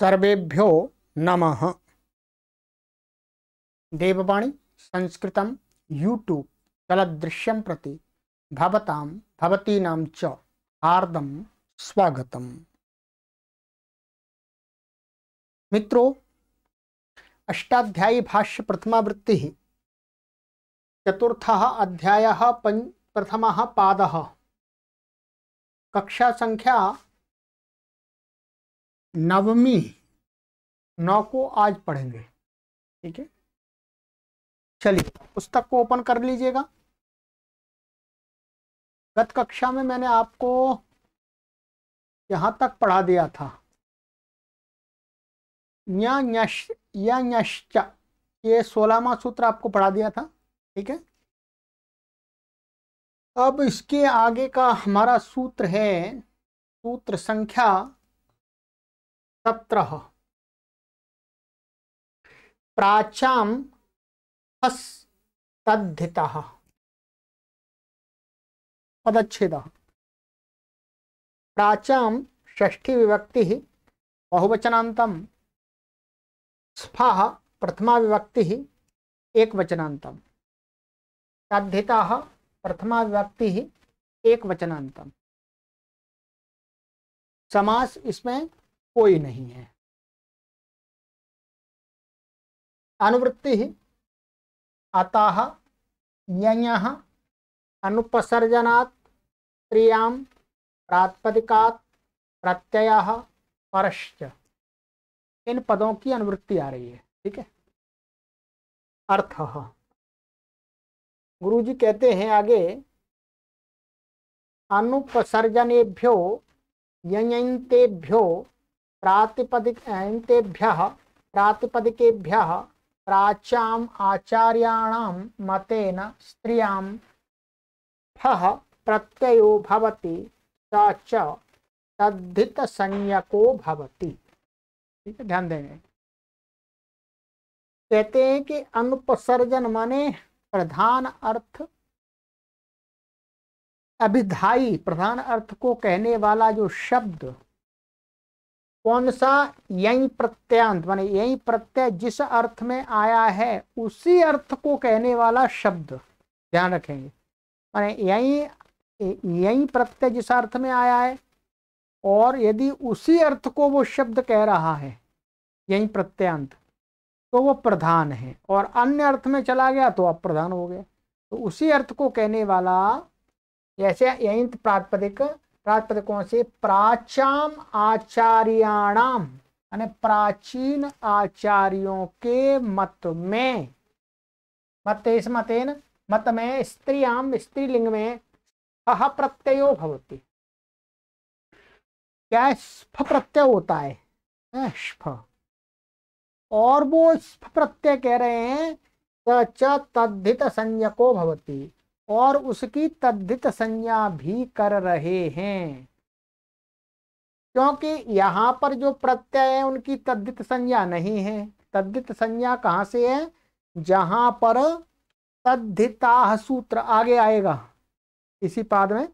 सर्वेभ्यो नमः देववाणी संस्कृत यूट्यूब चलदृश्यम प्रति भवतां भवतीनां च मित्रों अष्टाध्यायी भाष्य प्रथमा वृत्ति चतुर्थ अध्याय प्रथम पाद कक्षा संख्या नवमी नौ को आज पढ़ेंगे ठीक है चलिए पुस्तक को ओपन कर लीजिएगा गत कक्षा में मैंने आपको यहां तक पढ़ा दिया था या या ये सोलहवा सूत्र आपको पढ़ा दिया था ठीक है अब इसके आगे का हमारा सूत्र है सूत्र संख्या सत्रह प्राचाम हस तद्धिता पदच्छेद प्राचाम षष्ठी विभक्ति बहुवचनांतम स्फा प्रथमा विभक्ति एक वचनांतम तद्धिता प्रथमा विभक्ति एक वचनांतम समास इसमें कोई नहीं है अनुवृत्ति अतः अनुपसर्जनात् क्रियां प्रात्पदिकात् प्रत्यय परश्च इन पदों की अनुवृत्ति आ रही है ठीक है अर्थ गुरु जी कहते हैं आगे अनुपसर्जनेभ्यो यंतेभ्यो प्रातिपदिकेभ्य प्रातिपदिकेभ्य प्राच्या आचार्याण मतेन स्त्रिया फः प्रत्ययो भवति तद्धित संयको भवति ठीक है ध्यान देंगे कहते हैं कि अनुपसर्जन माने प्रधान अर्थ अभिधाई प्रधान अर्थ को कहने वाला जो शब्द कौन सा यही प्रत्यंत माने यही प्रत्यय जिस अर्थ में आया है उसी अर्थ को कहने वाला शब्द ध्यान रखेंगे माने यही यही प्रत्यय जिस अर्थ में आया है और यदि उसी अर्थ को वो शब्द कह रहा है यही प्रत्यंत तो वो प्रधान है और अन्य अर्थ में चला गया तो अप्रधान हो गया तो उसी अर्थ को कहने वाला जैसे यही प्रातपदिक प्रातपद से प्राचाम आचार्याणाम प्राचीन आचार्यों के मत में मत इस मतेन मत में स्त्रियाम स्त्रीलिंग में अह प्रत्यय भवती क्या स्फ प्रत्यय होता है स्फ और वो स्फ प्रत्यय कह रहे हैं च तद्धित संयको भवती और उसकी तद्धित संज्ञा भी कर रहे हैं क्योंकि यहाँ पर जो प्रत्यय है उनकी तद्धित संज्ञा नहीं है तद्धित संज्ञा कहाँ से है जहाँ पर तद्धिता सूत्र आगे आएगा इसी पाद में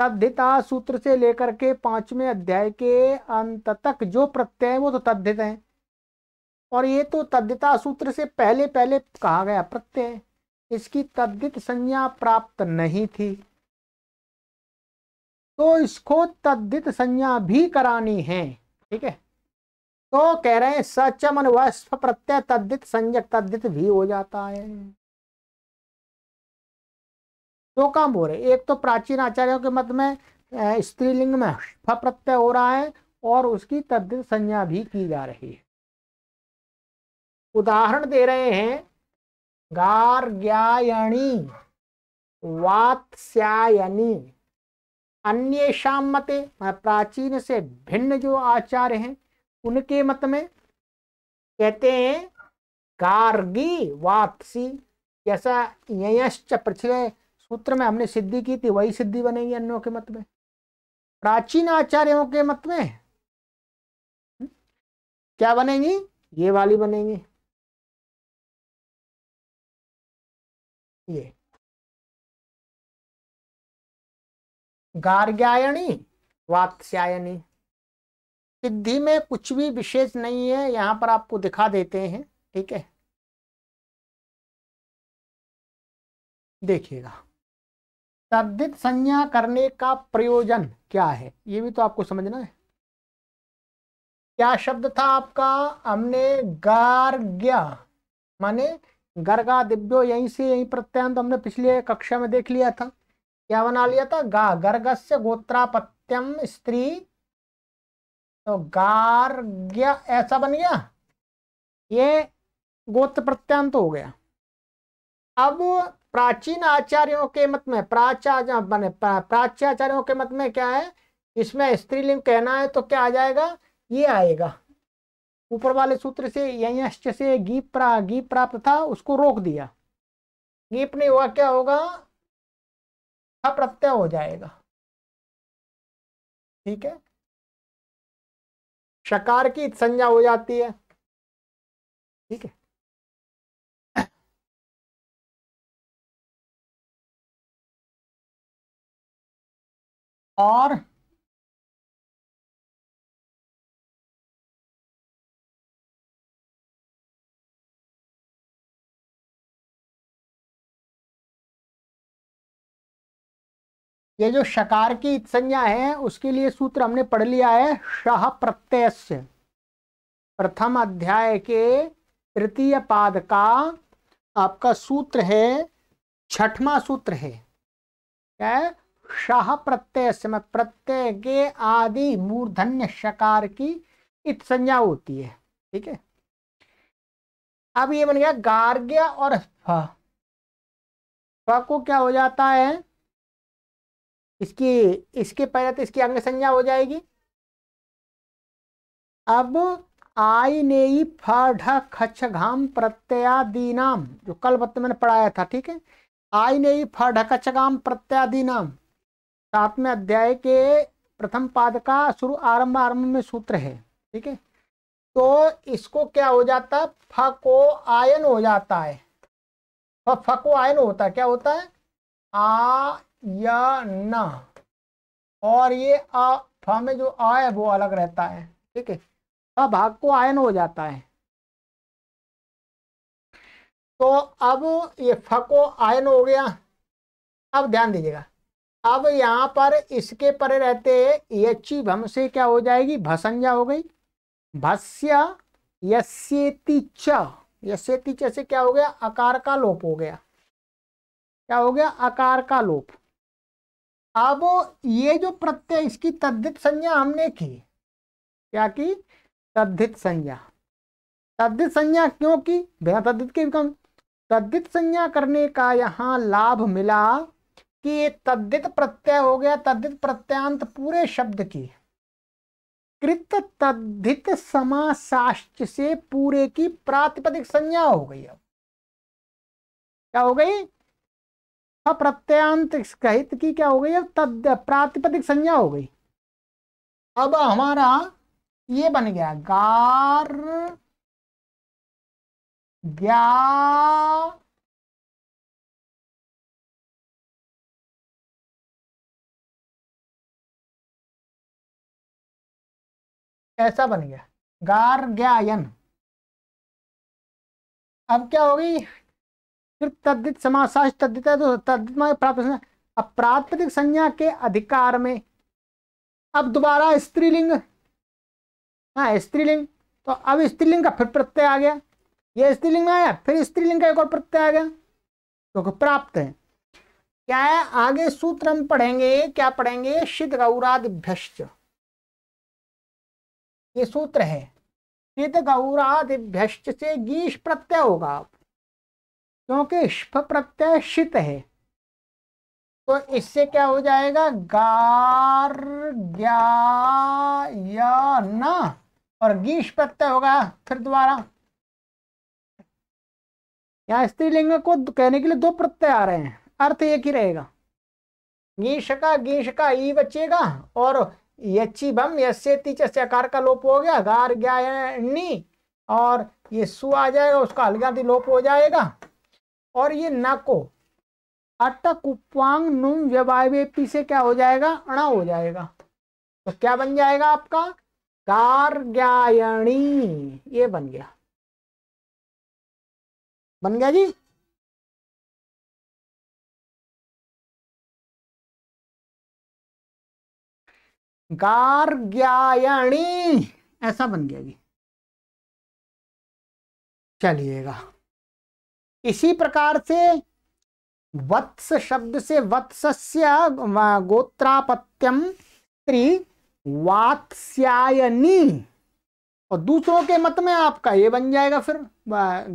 तद्धिता सूत्र से लेकर के पांचवें अध्याय के अंत तक जो प्रत्यय है वो तो तद्धित है और ये तो तद्धिता सूत्र से पहले पहले कहा गया प्रत्यय इसकी तद्गित संज्ञा प्राप्त नहीं थी तो इसको तद्दित संज्ञा भी करानी है ठीक है तो कह रहे हैं सचमन वस्फ प्रत्यय तद्दित संजक तद्दित भी हो जाता है दो तो काम हो रहे एक तो प्राचीन आचार्यों के मत में स्त्रीलिंग में फ प्रत्यय हो रहा है और उसकी तद्दित संज्ञा भी की जा रही है उदाहरण दे रहे हैं गार्ग्यायणी वात्स्यायनी अन्य शाम मते प्राचीन से भिन्न जो आचार्य हैं उनके मत में कहते हैं गार्गी वापसी जैसा यश्च पिछले सूत्र में हमने सिद्धि की थी वही सिद्धि बनेगी अन्यों के मत में प्राचीन आचार्यों के मत में हम्म, क्या बनेगी ये वाली बनेगी ये गार्ग्यायणी वात्स्यायनी सिद्धि में कुछ भी विशेष नहीं है यहां पर आपको दिखा देते हैं ठीक है देखिएगा तद्धित संज्ञा करने का प्रयोजन क्या है ये भी तो आपको समझना है क्या शब्द था आपका हमने गार्ग्य माने गर्गा दिव्यो यहीं से यहीं प्रत्यय तो हमने पिछले कक्षा में देख लिया था क्या बना लिया था गा गर्ग से गोत्रापत्यम स्त्री तो गार्ग्य ऐसा बन गया ये गोत्र प्रत्यांत हो गया अब प्राचीन आचार्यों के मत में प्राचार्य बने प्राच्य आचार्यों के मत में क्या है इसमें स्त्रीलिंग कहना है तो क्या आ जाएगा ये आएगा ऊपर वाले सूत्र से यश्च से गीप प्रा गीप प्राप्त था उसको रोक दिया गीप नहीं हुआ क्या होगा प्रत्यय हो जाएगा ठीक है शकार की संज्ञा हो जाती है ठीक है और ये जो शकार की संज्ञा है उसके लिए सूत्र हमने पढ़ लिया है शह प्रत्यय प्रथम अध्याय के तृतीय पाद का आपका सूत्र है छठवा सूत्र है क्या है शाह प्रत्यय में मतलब प्रत्यय के आदि मूर्धन्य शकार की इत संज्ञा होती है ठीक है अब ये बन गया गार्ग्य और फ को क्या हो जाता है इसकी इसके पहले तो इसकी अंग संज्ञा हो जाएगी अब आई ने खच घाम प्रत्यादि नाम जो कल बत मैंने पढ़ाया था ठीक है आई ने फाम प्रत्यादि नाम सातवें अध्याय के प्रथम पाद का शुरू आरंभ आरंभ में सूत्र है ठीक है तो इसको क्या हो जाता फको फ को आयन हो जाता है फको फ को आयन होता है क्या होता है आ या ना और ये आ फा में जो आ है वो अलग रहता है ठीक है फा भाग को आयन हो जाता है तो अब ये फ को आयन हो गया अब ध्यान दीजिएगा अब यहाँ पर इसके परे रहते एच भम से क्या हो जाएगी भसंजा हो गई भस्य यस्येति च से क्या हो गया आकार का लोप हो गया क्या हो गया आकार का लोप अब ये जो प्रत्यय इसकी तद्धित संज्ञा हमने की क्या की तद्धित संज्ञा तद्धित संज्ञा क्यों की बिना तद्धित के विकल्प तद्धित संज्ञा करने का यहाँ लाभ मिला कि ये तद्धित प्रत्यय हो गया तद्धित प्रत्यांत पूरे शब्द की कृत तद्धित समासाश्च से पूरे की प्रातिपदिक संज्ञा हो गई अब क्या हो गई अप्रत्यंत कहित की क्या हो गई अब तद प्रातिपदिक संज्ञा हो गई अब हमारा ये बन गया गार ऐसा बन गया गार ग्यायन अब क्या होगी फिर तद्दित समासाज तद्दित है तो तद्दित प्राप्त संज्ञा अब प्राप्तिक संज्ञा के अधिकार में अब दोबारा स्त्रीलिंग हाँ स्त्रीलिंग तो अब स्त्रीलिंग का फिर प्रत्यय आ गया ये स्त्रीलिंग में आया फिर स्त्रीलिंग का एक और प्रत्यय आ गया क्योंकि तो प्राप्त है क्या है आगे सूत्र हम पढ़ेंगे क्या पढ़ेंगे शिद गौरादिभ्यश्च ये सूत्र है शिद गौरादिभ्यश्च से गीश प्रत्यय होगा आप क्योंकि ष्प प्रत्यय शित है तो इससे क्या हो जाएगा गार ग्या या ना और गीष प्रत्यय होगा फिर दोबारा यहाँ स्त्रीलिंग को कहने के लिए दो प्रत्यय आ रहे हैं अर्थ एक ही रहेगा गीष का गीष का ई बचेगा और यची बम यश्यति चकार का लोप हो गया गार ग्या नी और ये सु आ जाएगा उसका हल्का लोप हो जाएगा और ये नाको अट कुंग नुम से क्या हो जाएगा अणा हो जाएगा तो क्या बन जाएगा आपका कार्यायणी ये बन गया बन गया जी गार्ग्यायणी ऐसा बन गया जी चलिएगा इसी प्रकार से वत्स शब्द से वत्सस्य गोत्रापत्यम त्री वात्स्यायनी और दूसरों के मत में आपका ये बन जाएगा फिर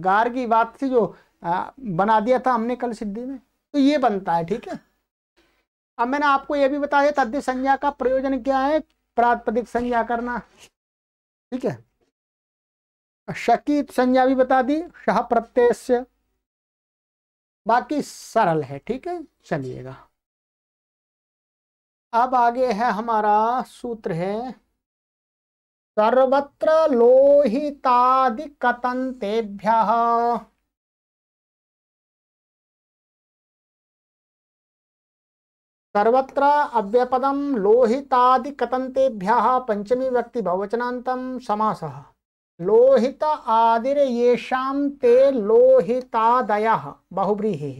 गार की बात से जो बना दिया था हमने कल सिद्धि में तो ये बनता है ठीक है अब मैंने आपको यह भी बताया तद्य संज्ञा का प्रयोजन क्या है प्रातपदिक संज्ञा करना ठीक है शकी संज्ञा भी बता दी शह प्रत्यय बाकी सरल है ठीक है चलिएगा अब आगे है हमारा सूत्र है सर्वत्र लोहितादि सर्वत्र अव्यपदम लोहितादि पंचमी व्यक्ति बहुवचनांतम समासः लोहित आदिर येषाम ते लोहितादय बहुब्रीही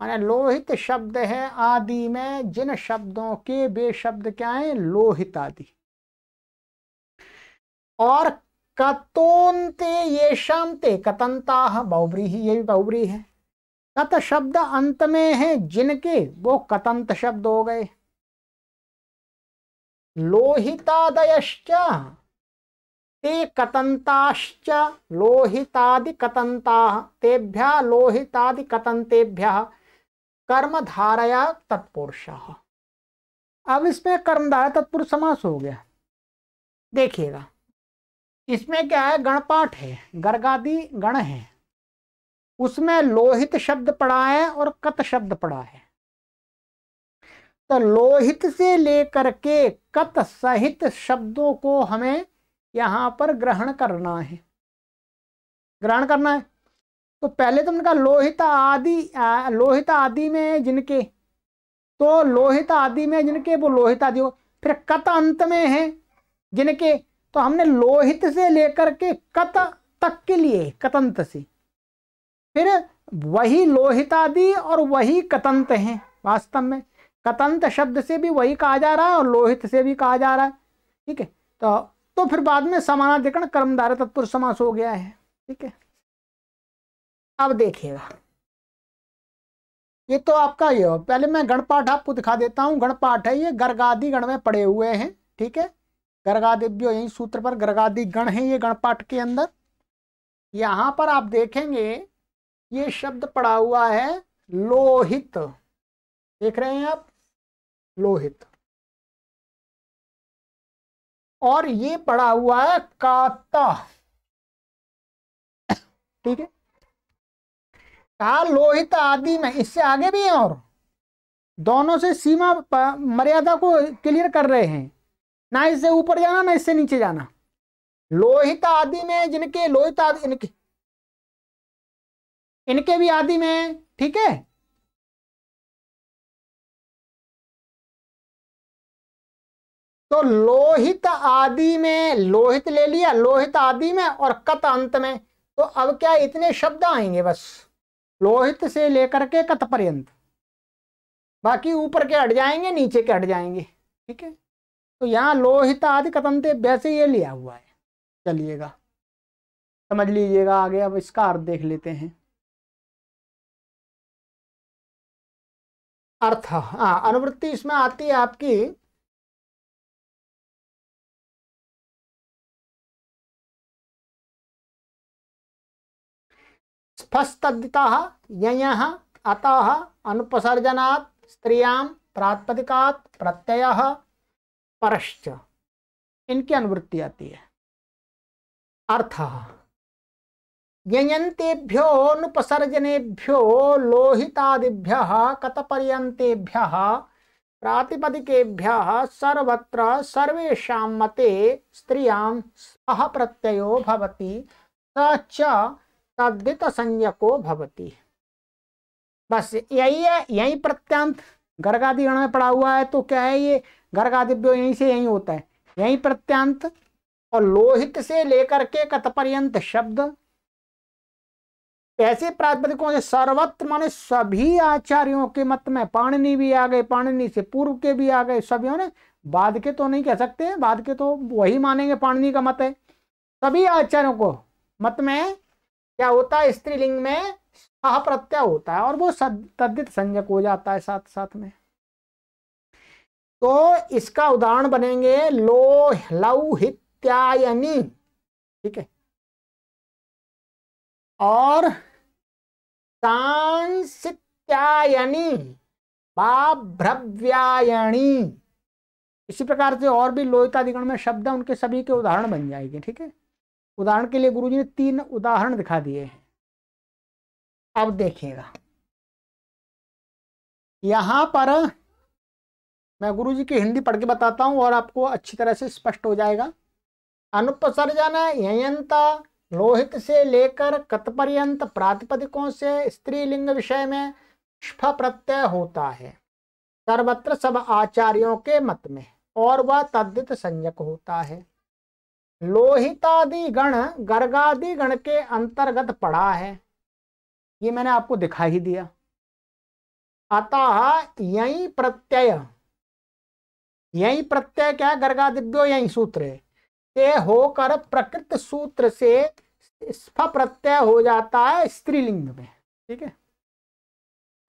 माने लोहित शब्द है आदि में जिन शब्दों के वे शब्द क्या है लोहित आदि और कतोन्ते ये ते कतंता बहुब्रीही ये भी बहुब्री है कत शब्द अंत में है जिनके वो कतंत शब्द हो गए लोहितादयश्च ते कतंताश्च लोहितादि कतंता तेभ्य लोहितादि कतंतेभ्य कर्मधारया तत्पुरुष अब इसमें कर्मधारा तत्पुरुष समास हो गया देखिएगा इसमें क्या है गणपाठ है गर्गादि गण है उसमें लोहित शब्द पड़ा है और कत शब्द पड़ा है तो लोहित से लेकर के कत सहित शब्दों को हमें यहाँ पर ग्रहण करना है ग्रहण करना है तो पहले तुमने तो कहा लोहित आदि लोहित आदि में जिनके तो लोहित आदि में जिनके वो लोहित आदि हो फिर कत अंत में है जिनके तो हमने लोहित से लेकर के कत तक के लिए कतंत से फिर वही लोहित आदि और वही कतंत हैं वास्तव में कतंत शब्द से भी वही कहा जा रहा है और लोहित से भी कहा जा रहा है ठीक है तो तो फिर बाद में समानाधिकरण कर्मधारय तत्पुरुष समास हो गया है ठीक है अब देखिएगा ये तो आपका ये हो पहले मैं गणपाठ आपको दिखा देता हूँ गणपाठ है ये गर्गादि गण में पड़े हुए हैं ठीक है गर्गादिव्यो यही सूत्र पर गर्गादि गण है ये गणपाठ के अंदर यहाँ पर आप देखेंगे ये शब्द पड़ा हुआ है लोहित देख रहे हैं आप लोहित और ये पड़ा हुआ है काता ठीक है कहा लोहित आदि में इससे आगे भी है और दोनों से सीमा मर्यादा को क्लियर कर रहे हैं ना इससे ऊपर जाना ना इससे नीचे जाना लोहित आदि में जिनके लोहित आदि इनके इनके भी आदि में ठीक है तो लोहित आदि में लोहित ले लिया लोहित आदि में और कत अंत में तो अब क्या इतने शब्द आएंगे बस लोहित से लेकर के कत पर्यंत बाकी ऊपर के हट जाएंगे नीचे के हट जाएंगे ठीक है तो यहाँ लोहित आदि कतंते वैसे ये लिया हुआ है चलिएगा समझ लीजिएगा आगे अब इसका अर्थ देख लेते हैं अर्थ हाँ अनुवृत्ति इसमें आती है आपकी स्पष्टता यय अतः अनुपसर्जना स्त्रियां प्रात्पदिकात प्रत्यय परश्च इनकी अनुवृत्ति आती है अर्थ यंतेभ्यो अनुपसर्जनेभ्यो लोहितादिभ्य कतपर्यतेभ्य प्रातिपदिकेभ्य सर्वत्र सर्वेषां मते स्त्रियां सह प्रत्ययो भवति स तद्धित संज्ञको भवती बस यही है यही प्रत्यंत गर्गादि गण में पड़ा हुआ है तो क्या है ये गर्गादिव्यो यहीं से यही होता है यही प्रत्यंत और लोहित से लेकर के कतपर्यंत शब्द ऐसे प्रातिपदिकों से सर्वत्र माने सभी आचार्यों के मत में पाणनी भी आ गए पाणनी से पूर्व के भी आ गए सभी ने बाद के तो नहीं कह सकते बाद के तो वही मानेंगे पाणनी का मत है सभी आचार्यों को मत में क्या होता है स्त्रीलिंग में शाह प्रत्यय होता है और वो तद्धित संजक हो जाता है साथ साथ में तो इसका उदाहरण बनेंगे लो लौहित्यायनी ठीक है और सांसित्यायनी बाभ्रव्यायणी इसी प्रकार से और भी लोहिताधिकरण में शब्द उनके सभी के उदाहरण बन जाएंगे ठीक है उदाहरण के लिए गुरुजी ने तीन उदाहरण दिखा दिए हैं अब देखिएगा यहाँ पर मैं गुरुजी की हिंदी पढ़ के बताता हूं और आपको अच्छी तरह से स्पष्ट हो जाएगा अनुपसर्जन यंता लोहित से लेकर कतपर्यंत प्रातिपदिकों से स्त्रीलिंग विषय में स्फ प्रत्यय होता है सर्वत्र सब आचार्यों के मत में और वह तद्वित संजक होता है लोहितादि गण गर्गादि गण के अंतर्गत पड़ा है ये मैंने आपको दिखा ही दिया अतः यही प्रत्यय यही प्रत्यय क्या दिव्यो यही सूत्र है से होकर प्रकृत सूत्र से स्फ प्रत्यय हो जाता है स्त्रीलिंग में ठीक है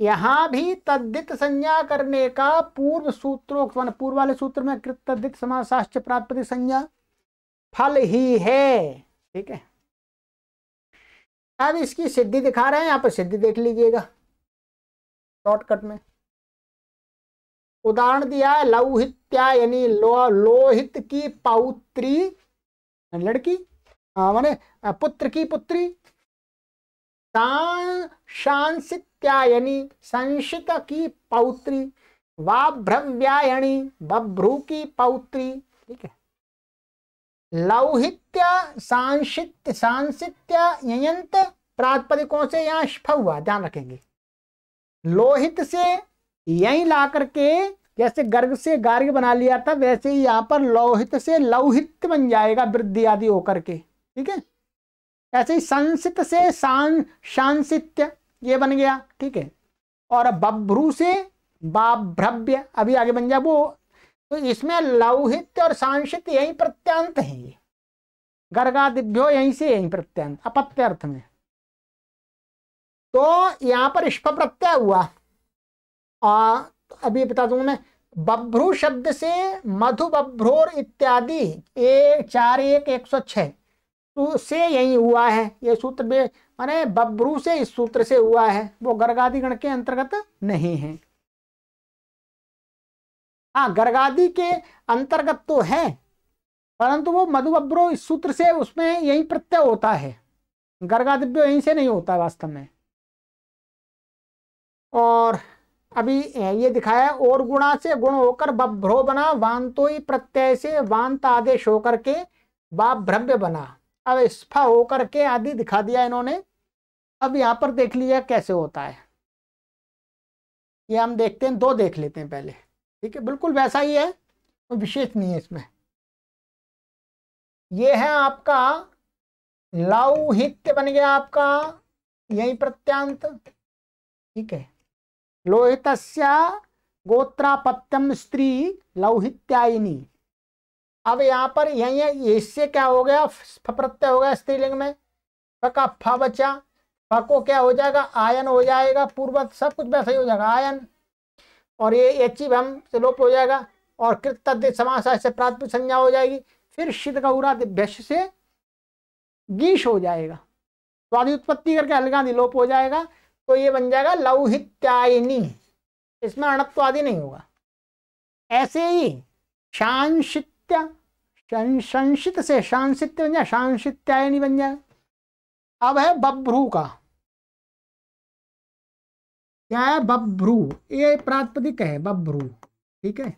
यहां भी तद्धित संज्ञा करने का पूर्व सूत्रों पूर्व वाले सूत्र में कृत तद्दित समाज शास्त्र प्राप्त संज्ञा फल ही है ठीक है अब इसकी सिद्धि दिखा रहे हैं यहां पर सिद्धि देख लीजिएगा शॉर्टकट में उदाहरण दिया है लौहित्या यानी लो, लोहित की पौत्री लड़की हाँ, माने पुत्र की पुत्री शांसित्या यानी संशित की पौत्री वाभ्रव्यायणी बभ्रू की पौत्री लौहित्या सांसित्य सांसित्या यंत प्रातपदिकों से यहां स्फ हुआ ध्यान रखेंगे लोहित से यही ला करके जैसे गर्ग से गार्ग बना लिया था वैसे ही यहां पर लौहित से लौहित बन जाएगा वृद्धि आदि होकर के ठीक है ऐसे ही संसित से शान शांसित्य ये बन गया ठीक है और बभ्रू से बाभ्रव्य अभी आगे बन जाए वो तो इसमें लौहित्य और सांशित यही प्रत्यंत है ये गर्गादिभ्यो यहीं से यही प्रत्यंत अपत्य अर्थ में तो यहां पर इष्प प्रत्यय हुआ आ, तो अभी बता दू मैं बभ्रू शब्द से मधु बभ्रोर इत्यादि एक चार एक एक सौ छह तो से यही हुआ है ये सूत्र में माने बभ्रू से इस सूत्र से हुआ है वो गर्गादि गण के अंतर्गत नहीं है हाँ गर्गादी के अंतर्गत तो है परंतु वो मधुअब्रो इस सूत्र से उसमें यही प्रत्यय होता है गर्गादिव्य यहीं से नहीं होता वास्तव में और अभी ये दिखाया और गुणा से गुण होकर बभ्रो बना वांतोई प्रत्यय से वांत आदेश होकर के बाभ्रव्य बना अब स्फा होकर के आदि दिखा दिया इन्होंने अब यहाँ पर देख लिया कैसे होता है ये हम देखते हैं दो देख लेते हैं पहले ठीक है बिल्कुल वैसा ही है कोई विशेष नहीं है इसमें ये है आपका लौहित्य बन गया आपका यही प्रत्यांत ठीक है लोहित गोत्रापत्यम स्त्री लौहित्यायिनी अब यहाँ पर यही है इससे क्या हो गया प्रत्यय हो गया स्त्रीलिंग में का फ बचा फ को क्या हो जाएगा आयन हो जाएगा पूर्वत सब कुछ वैसा ही हो जाएगा आयन और ये ई भम से लोप हो जाएगा और कृत तद्य समास से प्राथमिक संज्ञा हो जाएगी फिर शिद गौरा दिभ्यश से गीश हो जाएगा स्वादि उत्पत्ति करके अलगा लोप हो जाएगा तो ये बन जाएगा लौहित्यायनी इसमें अणत्व आदि नहीं होगा ऐसे ही शांसित्य संशित से शांसित्य बन जाए शांसित्यायनी बन जाएगा अब है बभ्रू का क्या है बब्रू ये प्रातपदिक है बब्रू ठीक है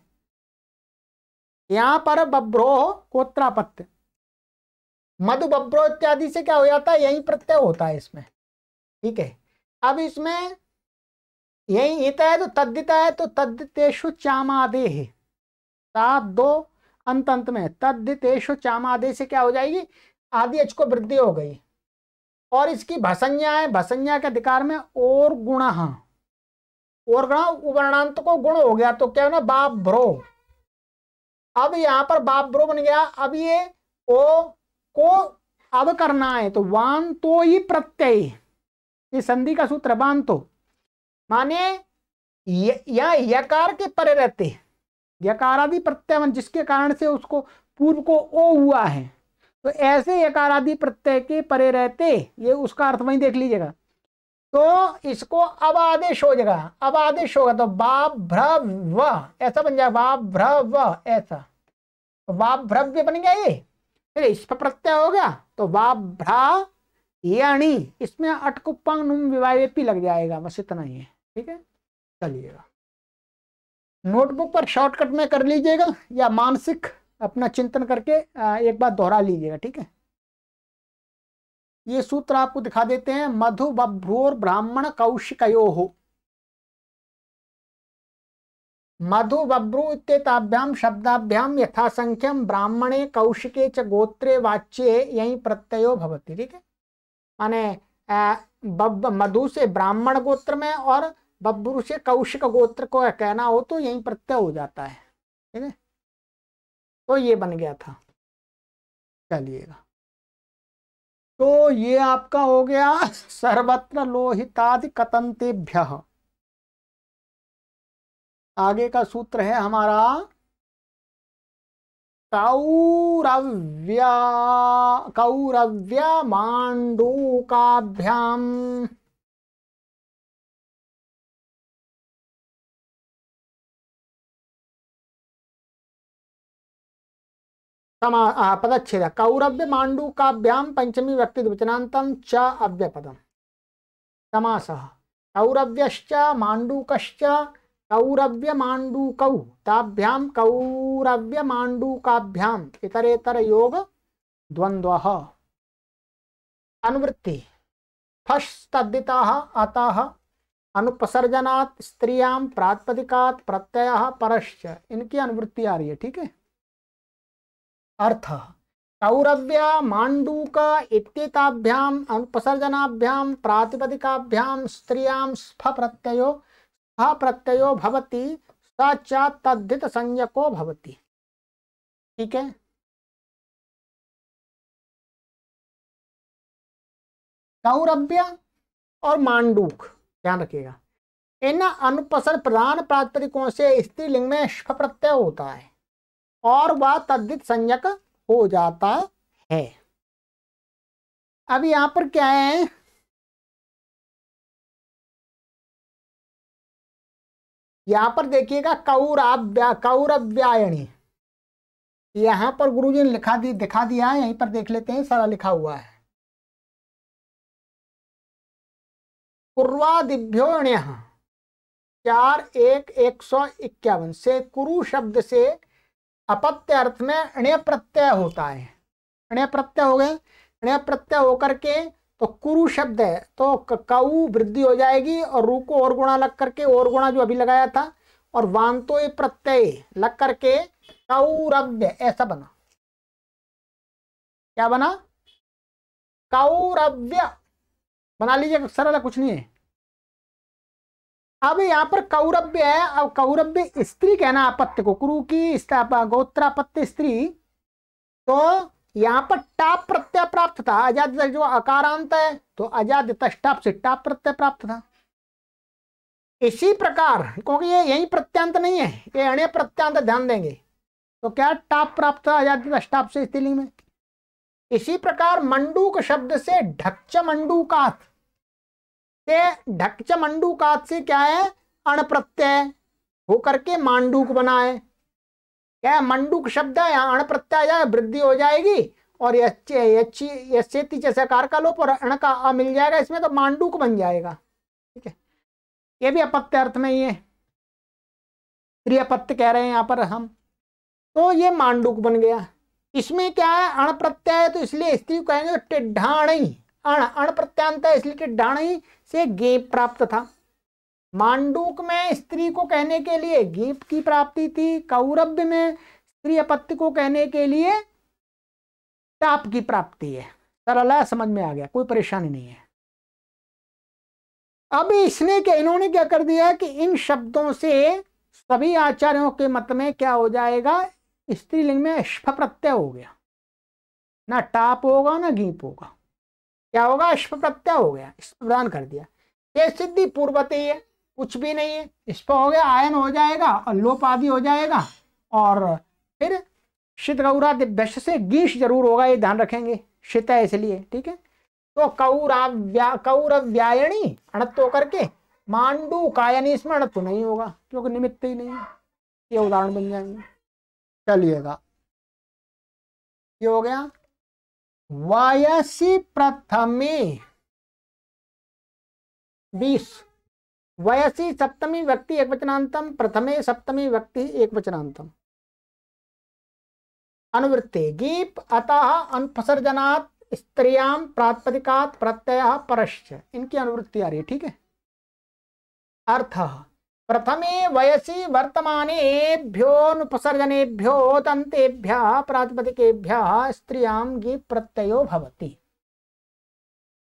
यहाँ पर बब्रो कोत्रापत्य मधु बब्रो इत्यादि से क्या हो जाता है यही प्रत्यय होता है इसमें ठीक है अब इसमें यही इत है तो तद्दिता है तो तद्दितेशु चामादे है सात दो अंत अंत में तद्दितेशु चामादे से क्या हो जाएगी आदि अच को वृद्धि हो गई और इसकी भसंज्ञा है भसंज्ञा के अधिकार में और गुण हाँ और उवर्णांत को गुण हो गया तो क्या होना बाप भ्रो अब यहां पर बाप भ्रो बन गया अब ये ओ को अब करना है तो वान तो ही प्रत्यय ये संधि का सूत्र वान तो माने यहाँ यकार के परे रहते यकारादि प्रत्यय जिसके कारण से उसको पूर्व को ओ हुआ है तो ऐसे यकारादि प्रत्यय के परे रहते ये उसका अर्थ वहीं देख लीजिएगा तो इसको अब आदेश हो जाएगा अब आदेश होगा तो बाप भ्रव व ऐसा बन जाएगा बाप भ्रव व ऐसा तो बाप भ्रव्य बन गया ये फिर इस पर प्रत्यय हो गया तो बाप भ्रा यानी इसमें अटकुपंग नुम लग जाएगा बस इतना ही है ठीक है चलिएगा नोटबुक पर शॉर्टकट में कर लीजिएगा या मानसिक अपना चिंतन करके एक बार दोहरा लीजिएगा ठीक है ये सूत्र आपको दिखा देते हैं मधु बभ्रोर ब्राह्मण कौशिको हो मधु बभ्रू इत्येताभ्याम शब्दाभ्याम यथासंख्यम ब्राह्मणे कौशिके च गोत्रे वाच्ये यही प्रत्ययो भवती ठीक है माने मधु से ब्राह्मण गोत्र में और बब्रू से कौशिक गोत्र को कहना हो तो यही प्रत्यय हो जाता है ठीक है तो ये बन गया था चलिएगा तो ये आपका हो गया सर्वत्र लोहितादि कतंतेभ्य आगे का सूत्र है हमारा कौरव्या कौरव्या मांडूकाभ्याम समा पदच्छेद कौरव्य मांडू काव्याम पंचमी व्यक्ति द्विवचनांतम च अव्यपदम समास कौरव्य मांडूक कौरव्य मांडूकौ कौरव्य मांडूकाभ्याम इतरेतर योग द्वंद्व अनुवृत्ति फश अतः अनुपसर्जना स्त्रियां प्रातिपदिकात प्रत्यय परश्च इनकी अनुवृत्ति आ रही है ठीक है अर्थ कौरव्या मांडूक इत्येताभ्याम् अनुपसर्जनाभ्यां प्रातिपदिकाभ्याम स्त्रियां स्फ प्रत्ययो स्फ प्रत्ययो भवति स च तद्धित संज्ञको भवति ठीक है कौरव्य और मांडूक ध्यान रखिएगा इन अनुपसर प्रधान प्रातिपदिकों से स्त्रीलिंग में स्फ प्रत्यय होता है और वह तद्धित संयक हो जाता है अब यहां पर क्या है यहां पर देखिएगा कौरव्या कौरव्यायणी यहां पर गुरुजी ने लिखा दी दिखा दिया है यहीं पर देख लेते हैं सारा लिखा हुआ है पूर्वादिभ्योण्य चार एक एक सौ इक्यावन से कुरु शब्द से अपत्य अर्थ में अण्य प्रत्यय होता है अणय प्रत्यय हो गए अण्य प्रत्यय होकर के तो कुरु शब्द है तो कऊ वृद्धि हो जाएगी और रू को और गुणा लग करके और गुणा जो अभी लगाया था और वांतो प्रत्यय लग करके कौरव्य ऐसा बना क्या बना कौरव्य बना लीजिए सरल है कुछ नहीं है अब यहाँ पर कौरव्य है अब कौरव्य स्त्री कहना आपत्य को कुरु की गोत्रापत्य स्त्री तो यहाँ पर टाप प्रत्यय प्राप्त था अजाद जो अकारांत है तो अजाद तष्टाप से टाप प्रत्यय प्राप्त था इसी प्रकार क्योंकि ये यही प्रत्यांत नहीं है ये अणे प्रत्यांत ध्यान देंगे तो क्या टाप प्राप्त था अजाद तष्टाप से स्त्रीलिंग में इसी प्रकार मंडूक शब्द से ढक्च मंडूकाथ के मंडू का से क्या है अण प्रत्यय होकर के मांडूक बना है क्या मंडूक शब्द है यहाँ अण प्रत्यय वृद्धि हो जाएगी और कार का लोप और अण का आ मिल जाएगा इसमें तो मांडूक बन जाएगा ठीक है ये भी अपत्य अर्थ में ही है अपत्य कह रहे हैं यहाँ पर हम तो ये मांडूक बन गया इसमें क्या है अण प्रत्यय तो इसलिए स्त्री कहेंगे टिड्ढाणी अण अण प्रत्यांत है इसलिए टिड्ढाणी से गेप प्राप्त था मांडूक में स्त्री को कहने के लिए गेप की प्राप्ति थी कौरव्य में स्त्री अपत्य को कहने के लिए टाप की प्राप्ति है सरल है समझ में आ गया कोई परेशानी नहीं है अब इसने क्या इन्होंने क्या कर दिया कि इन शब्दों से सभी आचार्यों के मत में क्या हो जाएगा स्त्रीलिंग में अष्प प्रत्यय हो गया ना टाप होगा ना गीप होगा क्या होगा अश्व प्रत्यय हो गया इस प्रदान कर दिया ये सिद्धि पूर्वते है कुछ भी नहीं है इस पर हो गया आयन हो जाएगा और लोप आदि हो जाएगा और फिर शीत गौरा दिव्य से गीश जरूर होगा ये ध्यान रखेंगे शीत है इसलिए ठीक है तो कौराव्या कौरव्यायणी अणत्व होकर के मांडू कायनी इसमें अणत्व नहीं होगा क्योंकि निमित्त ही नहीं है ये उदाहरण बन जाएंगे चलिएगा ये हो गया वयसी प्रथमे बीस वयसी सप्तमी व्यक्ति एक वचनांतम प्रथमे सप्तमी व्यक्ति एक वचनांतम अनुवृत्ति गीप अतः अनुपसर्जनात् स्त्रियाम प्रातपदिकात प्रत्यय परश्च इनकी अनुवृत्ति आ रही है ठीक है अर्थ प्रथमे वयसी वर्तमानेभ्योऽनुपसर्जनेभ्यो तन्तेभ्यः प्रातिपदिकेभ्यः स्त्रियां प्रत्ययो भवति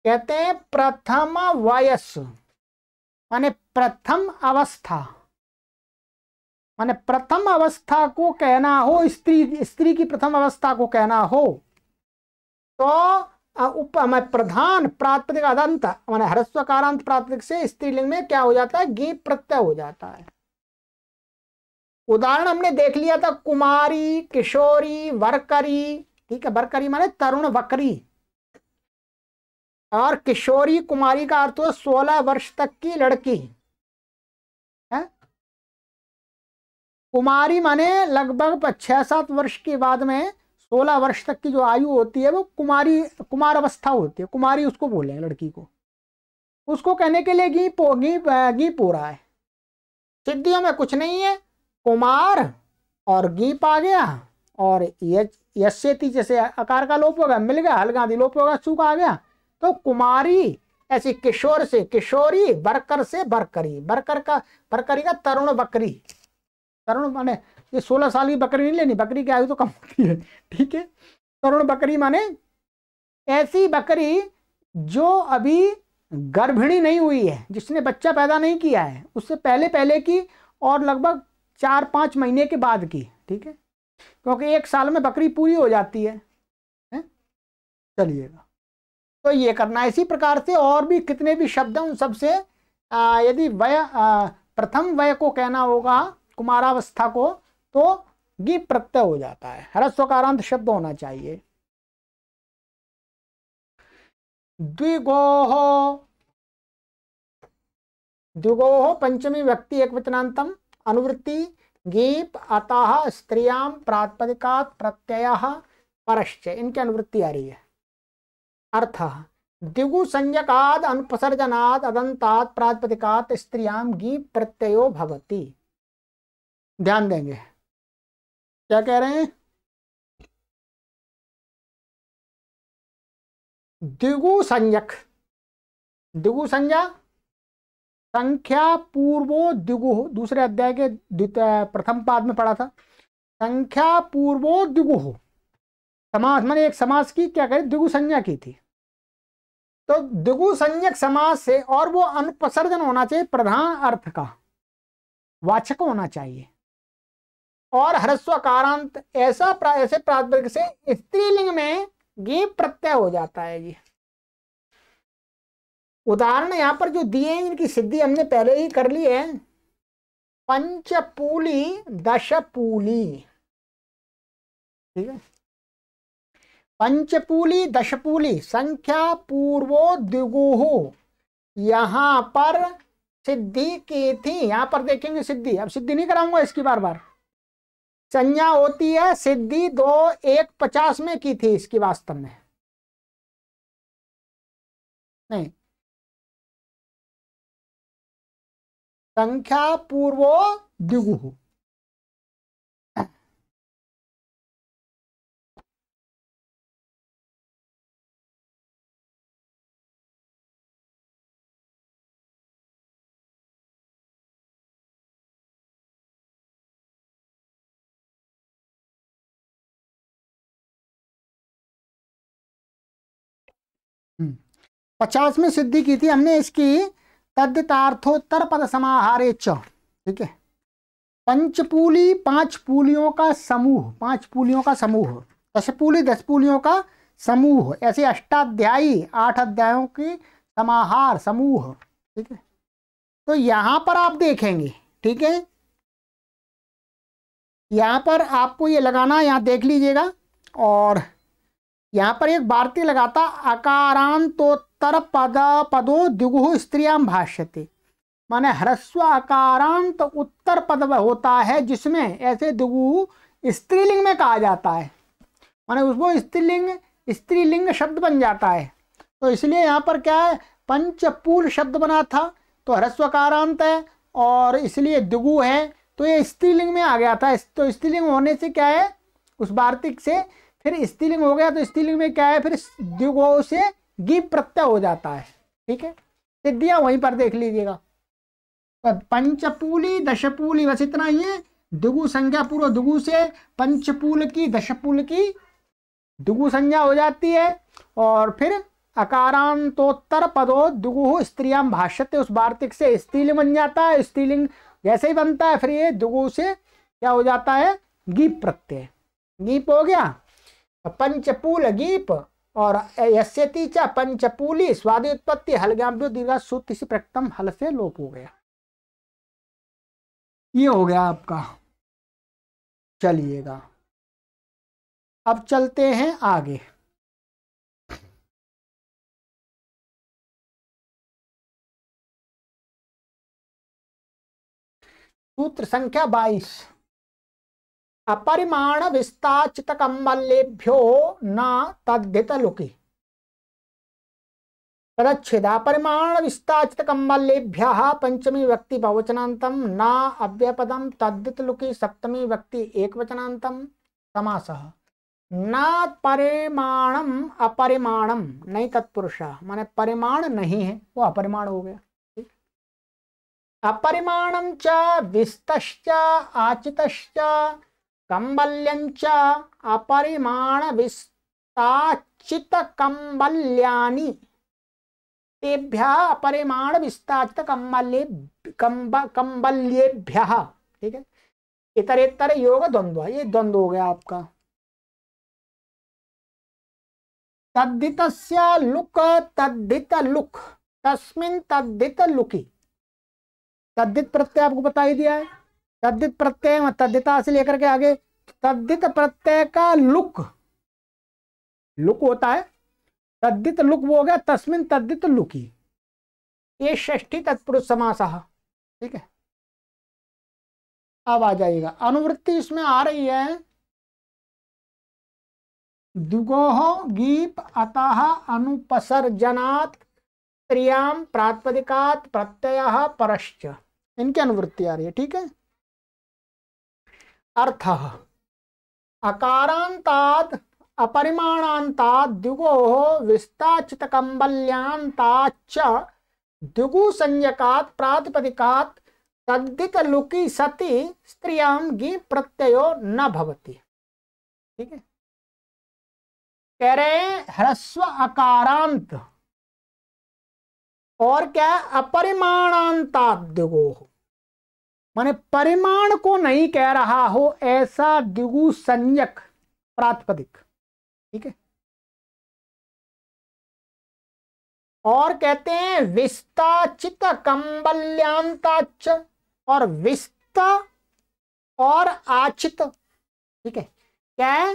कहते हैं प्रथम वयस माने प्रथम अवस्था माने प्रथम अवस्था को कहना हो स्त्री स्त्री की प्रथम अवस्था को कहना हो तो उप मैं प्रधान प्राथमिक अदंत मान मैंने हरस्वकारांत प्राथमिक से स्त्रीलिंग में क्या हो जाता है गी प्रत्यय हो जाता है उदाहरण हमने देख लिया था कुमारी किशोरी वर्करी ठीक है वर्करी माने तरुण वकरी और किशोरी कुमारी का अर्थ हो सोलह वर्ष तक की लड़की है कुमारी माने लगभग छह सात वर्ष के बाद में सोलह वर्ष तक की जो आयु होती है वो कुमारी कुमार अवस्था होती है कुमारी उसको बोले लड़की को उसको कहने के लिए घी पो घी घी पूरा है सिद्धियों में कुछ नहीं है कुमार और घी पा गया और यश जैसे आकार का लोप होगा मिल गया हल्का दी लोप होगा चूक आ गया तो कुमारी ऐसी किशोर से किशोरी बरकर से बरकरी बरकर का बरकरी का तरुण बकरी तरुण माने ये सोलह साल की बकरी नहीं लेनी बकरी की आयु तो कम होती है ठीक है तरुण बकरी माने ऐसी बकरी जो अभी गर्भिणी नहीं हुई है जिसने बच्चा पैदा नहीं किया है उससे पहले पहले की और लगभग चार पाँच महीने के बाद की ठीक है क्योंकि एक साल में बकरी पूरी हो जाती है, है? चलिएगा तो ये करना इसी प्रकार से और भी कितने भी शब्द हैं उन सबसे यदि वय प्रथम वय को कहना होगा कुमारावस्था को तो गी प्रत्यय हो जाता है ह्रस्वकारांत शब्द होना चाहिए द्विगोह द्विगोह पंचमी व्यक्ति एक वचनातम अनुवृत्ति गीप अतः स्त्रियाम प्रात्पदिकात प्रत्यय परश्च इनकी अनुवृत्ति आ रही है अर्थ द्विगु संज्ञकाद अनुपसर्जनाद अदंताद प्रातिपदिकात स्त्रियाम गीप प्रत्ययो भवती ध्यान देंगे क्या कह रहे हैं दिगु संजक दिगु संज्ञा संख्या पूर्वो दिगु दूसरे अध्याय के प्रथम पाद में पढ़ा था संख्या पूर्वो दिगु हो समास मैंने एक समास की क्या करे द्विगु संज्ञा की थी तो द्विगु संज्ञक समास से और वो अनुपसर्जन होना चाहिए प्रधान अर्थ का वाचक होना चाहिए और कारांत ऐसा प्रा, ऐसे प्रातवर्ग से स्त्रीलिंग में गे प्रत्यय हो जाता है जी उदाहरण यहां पर जो दिए हैं इनकी सिद्धि हमने पहले ही कर ली है पंचपूली दशपूली ठीक है पंचपूली दशपूली संख्या पूर्वो द्विगुहु यहां पर सिद्धि की थी यहां पर देखेंगे सिद्धि अब सिद्धि नहीं कराऊंगा इसकी बार बार संज्ञा होती है सिद्धि दो एक पचास में की थी इसकी वास्तव में नहीं संख्या पूर्वो दिगु हम्म। पचासवीं सिद्धि की थी हमने इसकी तद्यार्थोत्तर पद समाहारे च ठीक है पंचपूली पांच पूलियों का समूह पांच पूलियों का समूह पुली दस पूलियों का समूह ऐसे अष्टाध्यायी आठ अध्यायों की समाहार समूह ठीक है तो यहां पर आप देखेंगे ठीक है यहां पर आपको ये लगाना यहाँ देख लीजिएगा और यहाँ पर एक भारतीय लगाता अकारांतोत्तर पद पदो स्त्रिया स्त्रियाम भाष्यते माने ह्रस्व अकारांत उत्तर पद होता है जिसमें ऐसे दिगुह स्त्रीलिंग में कहा जाता है माने उसको स्त्रीलिंग स्त्रीलिंग शब्द बन जाता है तो इसलिए यहाँ पर क्या है पंचपूल शब्द बना था तो ह्रस्वकारांत है और इसलिए दिगु है तो ये स्त्रीलिंग में आ गया था तो स्त्रीलिंग होने से क्या है उस वार्तिक से फिर स्त्रीलिंग हो गया तो स्त्रीलिंग में क्या है फिर दिगो से गिप प्रत्यय हो जाता है ठीक है सिद्धियाँ वहीं पर देख लीजिएगा पंचपूली दशपूली बस इतना ही है दुगु संज्ञा पूर्व दुगु से पंचपूल की दशपूल की दुगु संज्ञा हो जाती है और फिर अकारांतोत्तर पदो दुगु स्त्रियाम भाष्यते उस वार्तिक से स्त्रीलिंग बन जाता है स्त्रीलिंग जैसे ही बनता है फिर ये दुगु से क्या हो जाता है गीप प्रत्यय गीप हो गया पंचपूल गीप और यश्यति च पंचपूली उत्पत्ति हलगाभ्यो दीर्घा सूत्र इसी प्रकटम हल से लोप हो गया ये हो गया आपका चलिएगा अब चलते हैं आगे सूत्र संख्या बाईस अपरिमाण विस्ताचित कम्बलेभ्यो न तद्धित लुकी तदच्छेद अपरिमाण विस्ताचित कम्बलेभ्य पंचमी व्यक्ति बहुवचना न अव्यपदम तद्धित लुकी सप्तमी व्यक्ति एक वचनांतम समास न परिमाणम अपरिमाणम नहीं तत्पुरुष माने परिमाण नहीं है वो अपरिमाण हो गया अपरिमाणम च विस्तश्च आचित कंबल्यंच अपरिमाण विस्ताचित कंबल्यानि तेभ्य अपरिमाण विस्ताचित कंबल्ये कंबल्येभ्य ठीक है इतर इतर योग द्वंद्व ये द्वंद्व हो गया आपका तद्धित लुक तद्धित लुक तस्मिन तद्धित लुकी तद्धित प्रत्यय आपको बता ही दिया है तद्दित प्रत्यय में तद्दिता से लेकर के आगे तद्दित प्रत्यय का लुक लुक होता है तद्दित लुक वो हो गया तस्मिन तद्दित लुकी ये षष्ठी तत्पुरुष समास ठीक है अब आ जाएगा अनुवृत्ति इसमें आ रही है दुगोह गीप अतः अनुपसर्जनात् क्रियाम प्रातपदिकात प्रत्यय परश्च इनकी अनुवृत्ति आ रही है ठीक है अर्थ अकारांताद अपरिमाणांताद द्युगो विस्ताचित कंबल्यान्ताच द्युगु संज्ञकात प्रातिपदिकात् तद्धित लुकी सती स्त्रियां गी प्रत्ययो न भवती ठीक है कह रहे ह्रस्व अकारांत और क्या अपरिमाणांताद्युगो हो माने परिमाण को नहीं कह रहा हो ऐसा दिगु संयक प्रातपदिक ठीक है और कहते हैं विस्ताचित कंबल्यांताच और विस्त और आचित ठीक है क्या है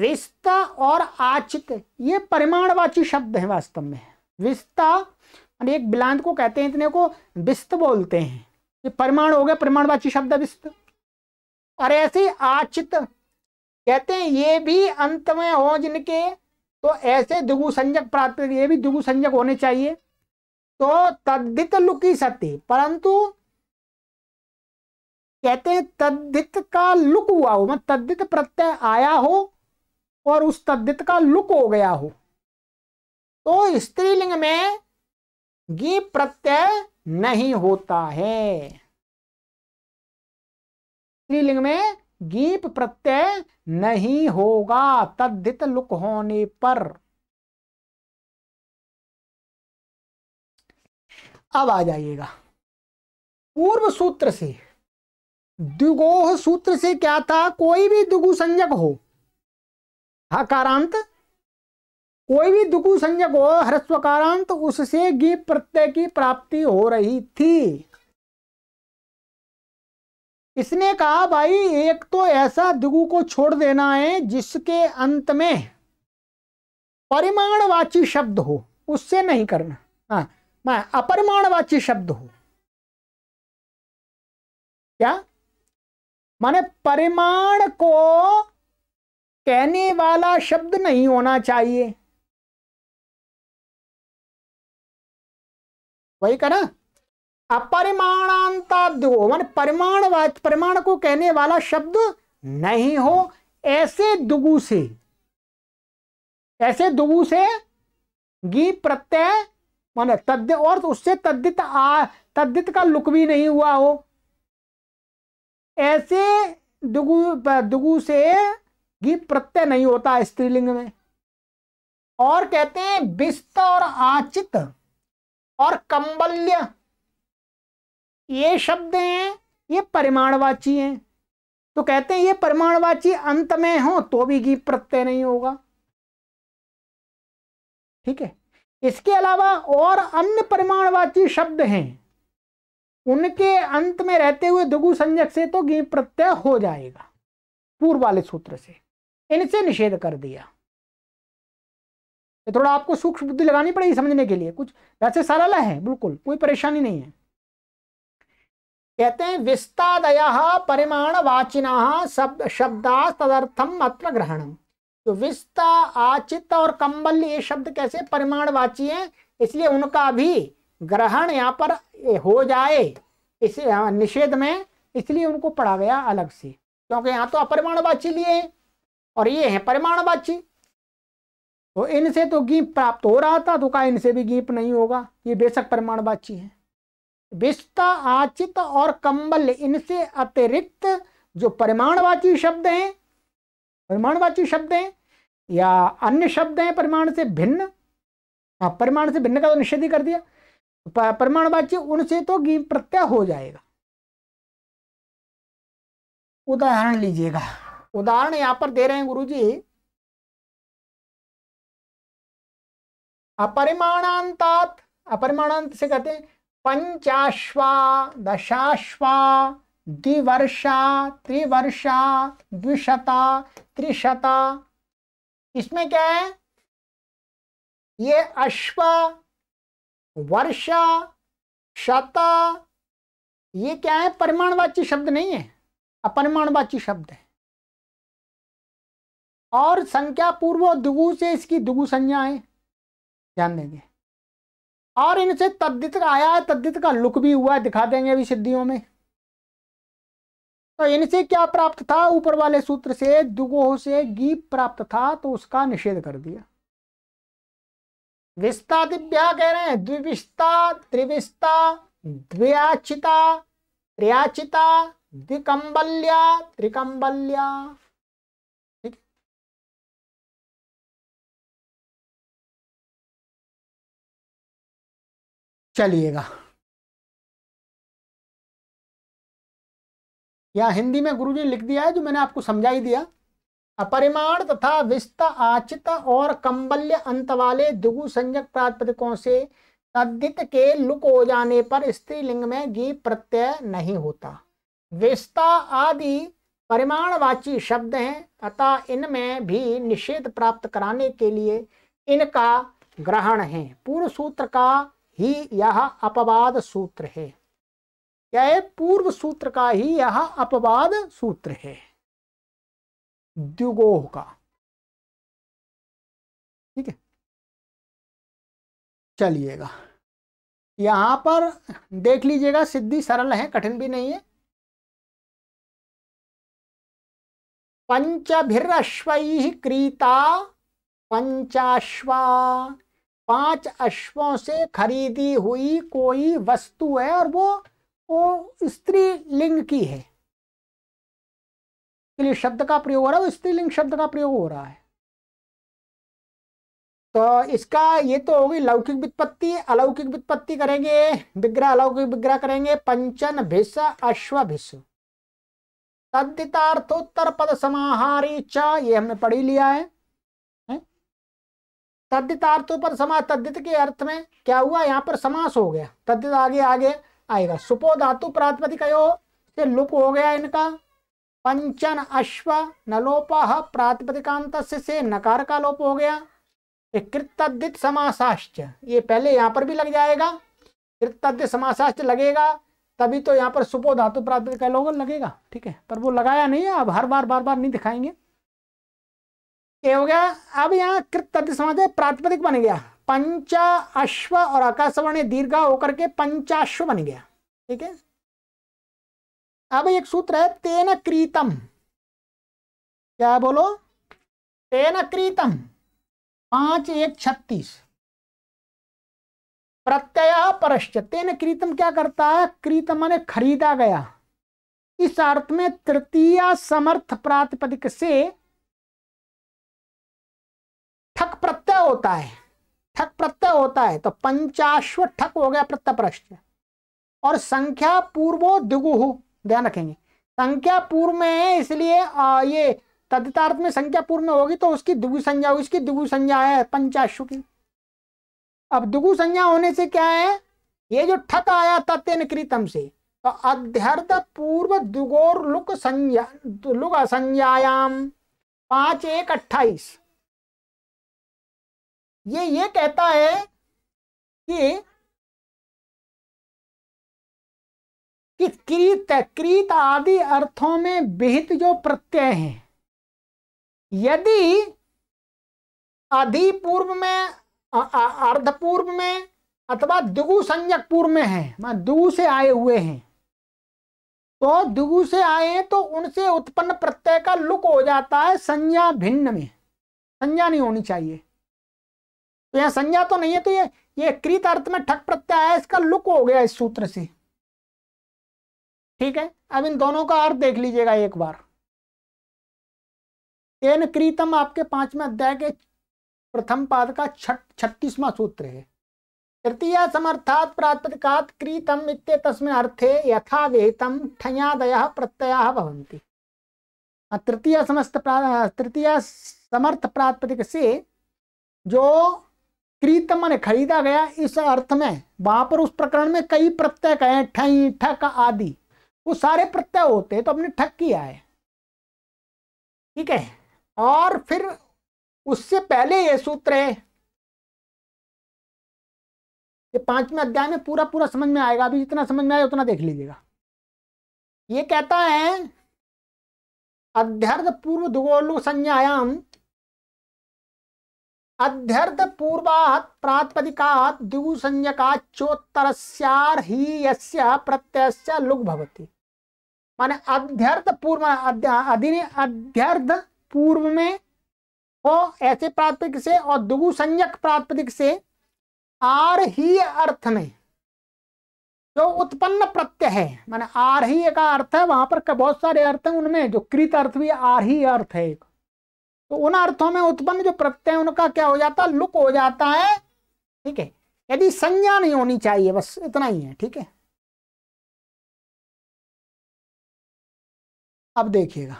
विस्त और आचित ये परिमाणवाची शब्द है वास्तव में विस्ता एक बिलांत को कहते हैं इतने को विस्त बोलते हैं ये परमाणु हो गया प्रमाणवाची शब्द विस्त और ऐसे आचित कहते हैं ये भी अंत में हो जिनके तो ऐसे दुगु संजक प्राप्त ये भी दुगु संजक होने चाहिए तो तद्धित लुकी सत्य परंतु कहते हैं तद्धित का लुक हुआ हो मतलब तद्धित प्रत्यय आया हो और उस तद्धित का लुक हो गया हो तो स्त्रीलिंग में गी प्रत्यय नहीं होता है स्त्रीलिंग में गीप प्रत्यय नहीं होगा तद्धित लुक होने पर अब आ जाइएगा पूर्व सूत्र से द्विगोह सूत्र से क्या था कोई भी दुगु संजक हो हकारांत कोई भी दुकु संज्ञक हो कारांत तो उससे गी प्रत्यय की प्राप्ति हो रही थी इसने कहा भाई एक तो ऐसा दुगु को छोड़ देना है जिसके अंत में परिमाणवाची शब्द हो उससे नहीं करना हाँ मैं अपरिमाणवाची शब्द हो क्या माने परिमाण को कहने वाला शब्द नहीं होना चाहिए वही कर अपरिमाणांता दो मान परिमाण परिमाण को कहने वाला शब्द नहीं हो ऐसे दुगु से ऐसे दुगु से गी प्रत्यय मान तद्य और उससे तद्दित आ तद्दित का लुक भी नहीं हुआ हो ऐसे दुगु दुगु से गी प्रत्यय नहीं होता स्त्रीलिंग में और कहते हैं विस्त और आचित और कंबल्य ये शब्द हैं ये परिमाणवाची हैं तो कहते हैं ये परिमाणवाची अंत में हो तो भी गीप प्रत्यय नहीं होगा ठीक है इसके अलावा और अन्य परिमाणवाची शब्द हैं उनके अंत में रहते हुए दुगु संजक से तो गीप प्रत्यय हो जाएगा पूर्व वाले सूत्र से इनसे निषेध कर दिया तो थोड़ा आपको सूक्ष्म बुद्धि लगानी पड़ेगी समझने के लिए कुछ वैसे सरल है बिल्कुल कोई परेशानी नहीं है कहते हैं विस्तादय परिमाण वाचिना शब्द शब्दा तदर्थम अत्र ग्रहण तो विस्ता आचित और कंबल ये शब्द कैसे परिमाण वाची है इसलिए उनका भी ग्रहण यहाँ पर हो जाए इस निषेध में इसलिए उनको पढ़ा गया अलग से क्योंकि यहाँ तो अपरिमाण वाची लिए और ये है परिमाण वाची तो इनसे तो गीप प्राप्त हो रहा था तो कहा इनसे भी गीप नहीं होगा ये बेशक प्रमाण है विस्ता आचित और कंबल इनसे अतिरिक्त जो परिमाणवाची शब्द हैं परिमाणवाची शब्द हैं या अन्य शब्द हैं परिमाण से भिन्न हाँ, परिमाण से भिन्न का तो निषेध ही कर दिया परिमाणवाची उनसे तो गीप प्रत्यय हो जाएगा उदाहरण लीजिएगा उदाहरण यहाँ पर दे रहे हैं गुरुजी अपरिमाणांतात अपरिमाणांत से कहते हैं पंचाश्वा दशाश्वा द्विवर्षा त्रिवर्षा द्विशता त्रिशता इसमें क्या है ये अश्व वर्षा शता ये क्या है परिमाणवाची शब्द नहीं है अपरिमाणवाची शब्द है और संख्या पूर्व दुगु से इसकी दुगु संज्ञा है ध्यान देंगे और इनसे तद्दित का आया है तद्दित का लुक भी हुआ है दिखा देंगे अभी सिद्धियों में तो इनसे क्या प्राप्त था ऊपर वाले सूत्र से दुगोह से गीप प्राप्त था तो उसका निषेध कर दिया विस्ता दिव्या कह रहे हैं द्विविस्ता त्रिविस्ता द्व्याचिता त्रियाचिता द्विकम्बल्या त्रिकम्बल्या चलिएगा या हिंदी में गुरुजी ने लिख दिया है जो मैंने आपको समझा ही दिया अपरिमाण तथा विस्त आचित और कम्बल्य अंत वाले दुगु संजक प्रातपदिकों से तद्धित के लुक हो जाने पर स्त्रीलिंग में गी प्रत्यय नहीं होता विस्ता आदि परिमाणवाची शब्द हैं अतः इनमें भी निषेध प्राप्त कराने के लिए इनका ग्रहण है पूर्व सूत्र का ही यह अपवाद सूत्र है क्या है पूर्व सूत्र का ही यह अपवाद सूत्र है द्युगोह का ठीक है चलिएगा यहां पर देख लीजिएगा सिद्धि सरल है कठिन भी नहीं है पंचभिश्व क्रीता पंचाश्वा पांच अश्वों से खरीदी हुई कोई वस्तु है और वो वो स्त्री लिंग की है के लिए शब्द का प्रयोग हो रहा है वो स्त्रीलिंग शब्द का प्रयोग हो रहा है तो इसका ये तो होगी लौकिक वित्पत्ति अलौकिक वित्पत्ति करेंगे विग्रह अलौकिक विग्रह करेंगे पंचन भिस भिष तद्दितार्थोत्तर पद समाहारी च ये हमने पढ़ी लिया है तद्दित अर्थों पर समा तद्दित के अर्थ में क्या हुआ यहाँ पर समास हो गया तद्दित आगे आगे आएगा सुपो धातु प्रातिपदिकयो से लुप हो गया इनका पंचन अश्व नलोपा प्रातिपदिकांत से नकार का लोप हो गया कृतद्धित समासाश्च ये पहले यहाँ पर भी लग जाएगा कृतद्धित समासाश्च लगेगा तभी तो यहाँ पर सुपो धातु प्राप्त का लोग लगेगा ठीक है पर वो लगाया नहीं है अब हर बार बार बार नहीं दिखाएंगे ये हो गया अब यहाँ कृत समाज है प्रातिपदिक बन गया पंचा अश्व और आकाशवर्ण दीर्घा होकर के पंचाश्व बन गया ठीक है अब एक सूत्र है तेन क्रीतम क्या बोलो तेन क्रीतम पांच एक छत्तीस प्रत्यय परश्च तेन क्रीतम क्या करता है क्रीतम ने खरीदा गया इस अर्थ में तृतीय समर्थ प्रातिपदिक से ठक प्रत्यय होता है ठक प्रत्यय होता है तो पंचाश्व ठक हो गया प्रत्यय प्रश्न और संख्या पूर्वो हो ध्यान रखेंगे संख्या पूर्व में है इसलिए आ, ये तदितार्थ में संख्या पूर्व में होगी तो उसकी दुगु संज्ञा होगी इसकी दुगु संज्ञा है पंचाश्व की अब दुगु संज्ञा होने से क्या है ये जो ठक आया तत्न कृतम से तो अध्यर्थ पूर्व दुगोर लुक संज्ञा लुक संज्ञायाम पांच एक अट्ठाईस ये ये कहता है कि कि क्रीत क्रीत आदि अर्थों में विहित जो प्रत्यय है यदि अधिपूर्व में अर्ध पूर्व में अथवा दुगु संजक पूर्व में है मैं दुगु से आए हुए हैं तो दुगु से आए हैं तो उनसे उत्पन्न प्रत्यय का लुक हो जाता है संज्ञा भिन्न में संज्ञा नहीं होनी चाहिए तो यहां संज्ञा तो नहीं है तो ये ये कृत अर्थ में ठक प्रत्यय है इसका लुक हो गया इस सूत्र से ठीक है अब इन दोनों का अर्थ देख लीजिएगा एक बार एन कृतम आपके पांचवें अध्याय के प्रथम पाद का छत्तीसवा सूत्र है तृतीय समर्थात प्रातिकात कृतम इतने तस्मिन अर्थे यथा वेतम ठयादय प्रत्यया भवंती तृतीय समस्त तृतीय समर्थ प्रातिपदिक से जो क्रीत ने खरीदा गया इस अर्थ में वहां पर उस प्रकरण में कई प्रत्यय कहे ठई ठक आदि वो सारे प्रत्यय होते तो अपने ठक किया है ठीक है और फिर उससे पहले ये सूत्र है ये पांचवें अध्याय में पूरा पूरा समझ में आएगा अभी जितना समझ में आए उतना देख लीजिएगा ये कहता है अध्यर्थ पूर्व दुगोलु संज्ञायाम अध्यर्थ पूर्वाहत प्रातिपदिकात द्विसंज्ञकाचोत्तरस्यार ही यस्य प्रत्ययस्य लुक भवति माने अध्यर्थ पूर्व अधिने अध्यर्थ पूर्व में हो ऐसे प्रातिपदिक से और दुगु संज्ञक प्रातिपदिक से आर ही अर्थ में जो उत्पन्न प्रत्यय है माने आर ही का अर्थ है वहां पर बहुत सारे अर्थ हैं उनमें जो कृत अर्थ भी आर ही अर्थ है एक तो उन अर्थों में उत्पन्न जो प्रत्यय उनका क्या हो जाता है लुक हो जाता है ठीक है यदि संज्ञा नहीं होनी चाहिए बस इतना ही है ठीक है अब देखिएगा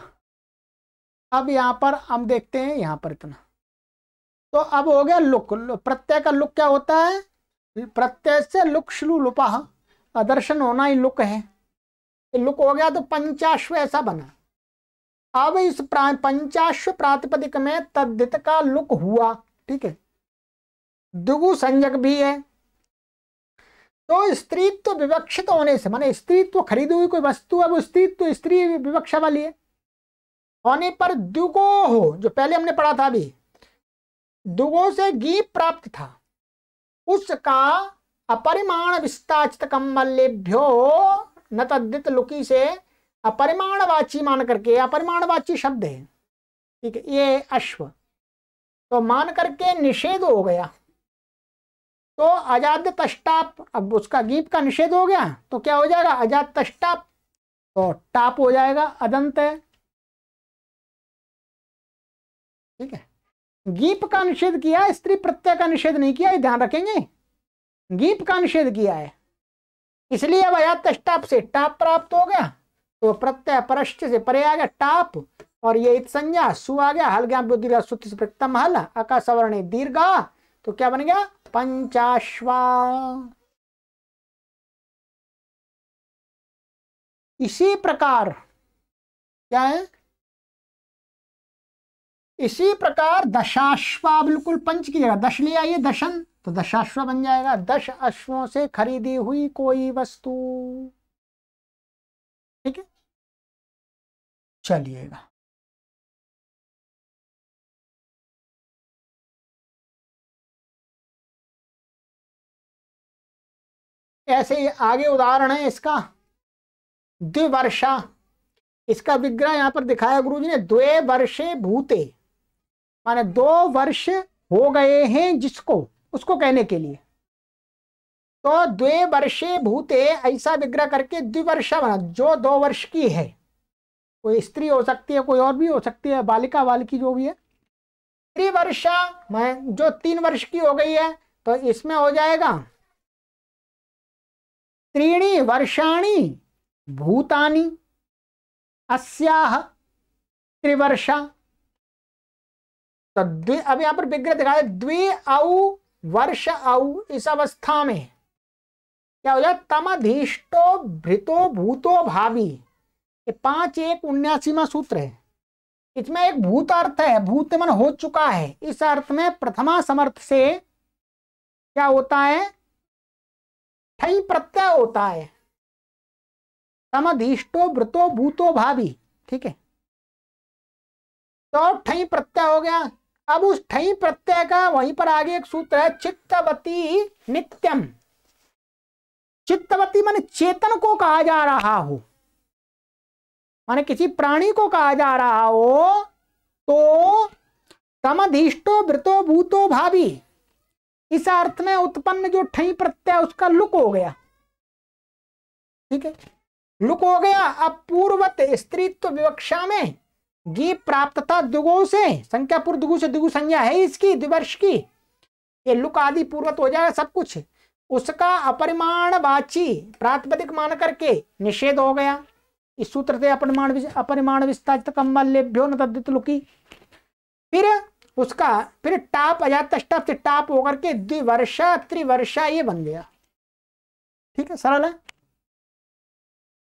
अब यहाँ पर हम देखते हैं यहां पर इतना तो अब हो गया लुक प्रत्यय का लुक क्या होता है प्रत्यय से लुक श्लू लुपा दर्शन होना ही लुक है लुक हो गया तो पंचाश्व ऐसा बना अब इस पंचाश्व प्रातिपदिक में तद्धित का लुक हुआ ठीक है दुगु संजक भी है तो स्त्रीत्व विवक्षित होने से माने स्त्रीत्व खरीदी हुई कोई वस्तु अब स्त्रीत्व स्त्री विवक्षा वाली है होने पर दुगो हो जो पहले हमने पढ़ा था अभी दुगो से गी प्राप्त था उसका अपरिमाण विस्ताचित कम्बलेभ्यो न तद्धित लुकी से अपरिमाणवाची मान करके अपरिमाणवाची शब्द है ठीक है ये अश्व तो मान करके निषेध हो गया तो अजाद तष्टाप अब उसका गीप का निषेध हो गया तो क्या हो जाएगा अजाद तष्टाप तो टाप हो जाएगा अदंत है ठीक है गीप का निषेध किया स्त्री प्रत्यय का निषेध नहीं किया ध्यान रखेंगे गीप का निषेध किया है इसलिए अब अजात तष्टाप से टाप प्राप्त हो गया तो प्रत्यय परश्च से परे आ गया टाप और ये इत संज्ञा सु आ गया हल ज्ञान सुति प्रत्यम हल अकाशवर्ण दीर्घ तो क्या बन गया पंचाश्वा इसी प्रकार क्या है इसी प्रकार दशाश्वा बिल्कुल पंच की जगह दश लिया ये दशन तो दशाश्व बन जाएगा दश अश्वों से खरीदी हुई कोई वस्तु ठीक है चलिएगा ऐसे ही आगे उदाहरण है इसका द्विवर्षा इसका विग्रह यहां पर दिखाया गुरु जी ने द्वे वर्षे भूते माने दो वर्ष हो गए हैं जिसको उसको कहने के लिए तो द्वे वर्षे भूते ऐसा विग्रह करके द्विवर्षा बना जो दो वर्ष की है कोई स्त्री हो सकती है कोई और भी हो सकती है बालिका बालिकी जो भी है त्रिवर्षा मैं जो तीन वर्ष की हो गई है तो इसमें हो जाएगा त्रीणी वर्षाणी भूतानी अस्याह त्रिवर्षा तो द्वि अब यहां पर विग्रह दिखाए द्वि औ वर्ष औ इस अवस्था में क्या हो जाए तमधीष्टो भृतो भूतो भावी कि पांच एक उन्यासीवा सूत्र है इसमें एक भूत अर्थ है भूत मन हो चुका है इस अर्थ में प्रथमा समर्थ से क्या होता है ठई प्रत्यय होता है समधिष्टो व्रतो भूतो भाभी ठीक है तो ठई प्रत्यय हो गया अब उस ठई प्रत्यय का वहीं पर आगे एक सूत्र है चित्तवती नित्यम चित्तवती मान चेतन को कहा जा रहा हो माने किसी प्राणी को कहा जा रहा हो तो तमधिष्टो वृतो भूतो भावी इस अर्थ में उत्पन्न जो ठई प्रत्यय उसका लुक हो गया ठीक है लुक हो गया अब पूर्वत स्त्रीत्व विवक्षा में गी प्राप्त था दुगो से संख्यापुर दुगु से दुगु संज्ञा है इसकी द्विवर्ष की ये लुक आदि पूर्वत हो जाएगा सब कुछ उसका अपरिमाण बाची प्रातपदिक मान करके निषेध हो गया इस सूत्र से अपरिमाण अपरिमाण विस्तार लेभ्यो न तद्धित लुकी फिर उसका फिर टाप अजात अष्टाप से टाप होकर के द्विवर्षा त्रिवर्षा ये बन गया ठीक है सरल है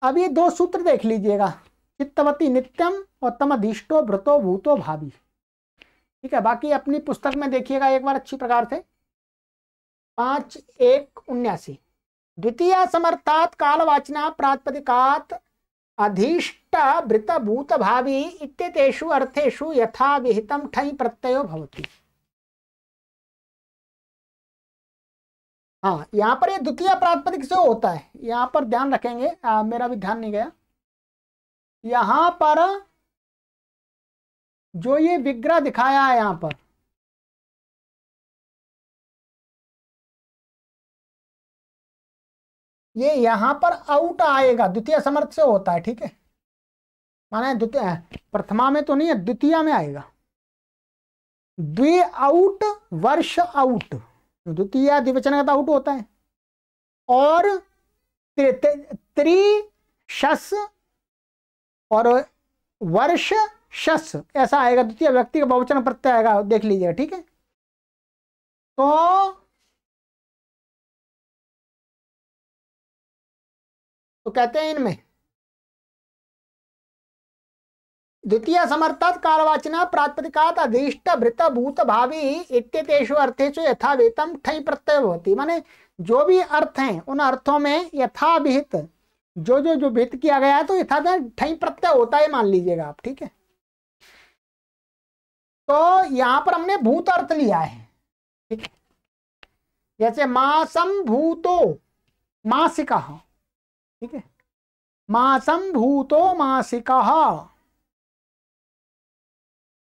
अब ये दो सूत्र देख लीजिएगा चित्तवती नित्यम और तमधीष्टो भ्रतो भूतो भावी ठीक है बाकी अपनी पुस्तक में देखिएगा एक बार अच्छी प्रकार से पांच एक उन्यासी द्वितीय समर्थात कालवाचना प्रातपदिकात भावी इतु अर्थेशु यथा विहित ठञ् प्रत्यय भवति हाँ यहाँ पर ये द्वितीय प्रातपदिक से होता है यहाँ पर ध्यान रखेंगे आ, मेरा भी ध्यान नहीं गया यहाँ पर जो ये विग्रह दिखाया है यहाँ पर ये यहां पर आउट आएगा द्वितीय समर्थ से होता है ठीक है माना द्वितीय प्रथमा में तो नहीं है द्वितीय में आएगा द्वि आउट वर्ष आउट द्वितीय द्विवचन का आउट होता है और त्रि शस और वर्ष शस ऐसा आएगा द्वितीय व्यक्ति का बहुवचन प्रत्यय आएगा देख लीजिएगा ठीक है तो तो कहते हैं इनमें द्वितीय समर्थात कालवाचना प्रातिपदिकात अधिष्ट भृत भूत भावी इत्येतेषु अर्थेश यथा वेतम ठई प्रत्यय होती माने जो भी अर्थ हैं उन अर्थों में यथाविहित जो जो जो भित किया गया है तो यथा ठई प्रत्यय होता है मान लीजिएगा आप ठीक है तो यहां पर हमने भूत अर्थ लिया है ठीक है जैसे मासम भूतो मासिका ठीक है मासम भूतो मासिका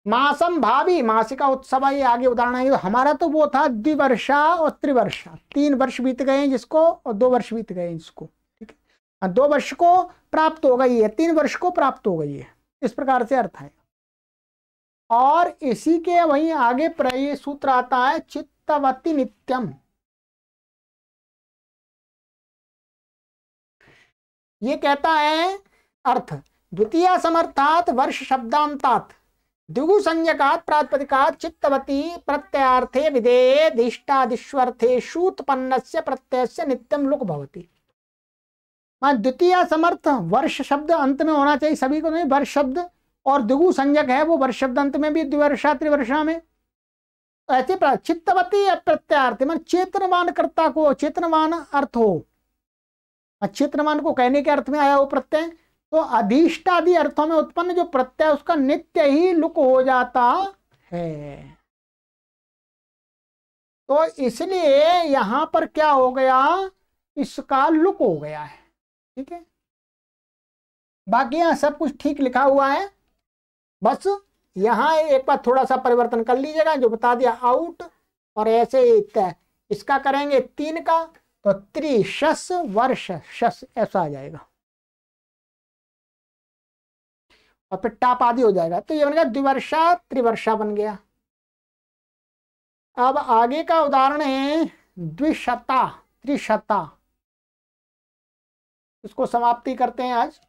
मासम भावी मासिका उत्सव ये आगे उदाहरण आएगा हमारा तो वो था द्विवर्षा और त्रिवर्षा तीन वर्ष बीत गए हैं जिसको और दो वर्ष बीत गए हैं जिसको ठीक है हाँ, दो वर्ष को प्राप्त हो गई है तीन वर्ष को प्राप्त हो गई है इस प्रकार से अर्थ है और इसी के वहीं आगे प्रय सूत्र आता है चित्तवती नित्यम ये कहता है अर्थ द्वितीय समर्थात वर्ष शब्दांतात द्विगु संज्ञकात प्रातिपदिकात चित्तवती प्रत्ययार्थे विधेय शूतपन्न से प्रत्यय से नित्यम लुक भवती मान हाँ, द्वितीय समर्थ वर्ष शब्द अंत में होना चाहिए सभी को नहीं वर्ष शब्द और द्विगु संज्ञक है वो वर्ष शब्द अंत में भी द्विवर्षा त्रिवर्षा में ऐसे चित्तवती प्रत्यार्थ मान चेतनवान कर्ता को चेतनवान अर्थ हो अक्षित्रमान को कहने के अर्थ में आया वो प्रत्यय तो अधिष्ठादि अर्थों में उत्पन्न जो प्रत्यय उसका नित्य ही लुक हो जाता है तो इसलिए यहां पर क्या हो गया इसका लुक हो गया है ठीक है बाकी यहां सब कुछ ठीक लिखा हुआ है बस यहां एक बार थोड़ा सा परिवर्तन कर लीजिएगा जो बता दिया आउट और ऐसे इसका करेंगे तीन का तो त्रिशस वर्ष शस ऐसा आ जाएगा और फिर टाप आदि हो जाएगा तो ये बन गया द्विवर्षा त्रिवर्षा बन गया अब आगे का उदाहरण है द्विशता त्रिशता इसको समाप्ति करते हैं आज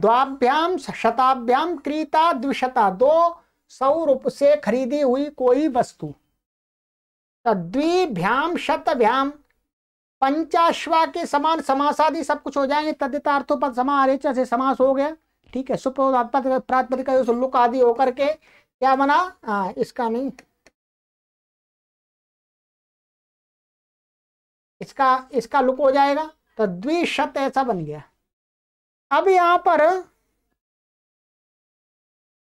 द्वाभ्याम शताभ्याम क्रीता द्विशता दो सौ रूप से खरीदी हुई कोई वस्तु तद्विभ्याम शतभ्याम पंचाश्वा के समान समास आदि सब कुछ हो जाएंगे तद्यतार्थों पर समारेचा से समास हो गया ठीक है सुप्रदात्मक का लुक आदि होकर के क्या बना आ, इसका नहीं इसका इसका लुक हो जाएगा तो द्विशत ऐसा बन गया अब यहां पर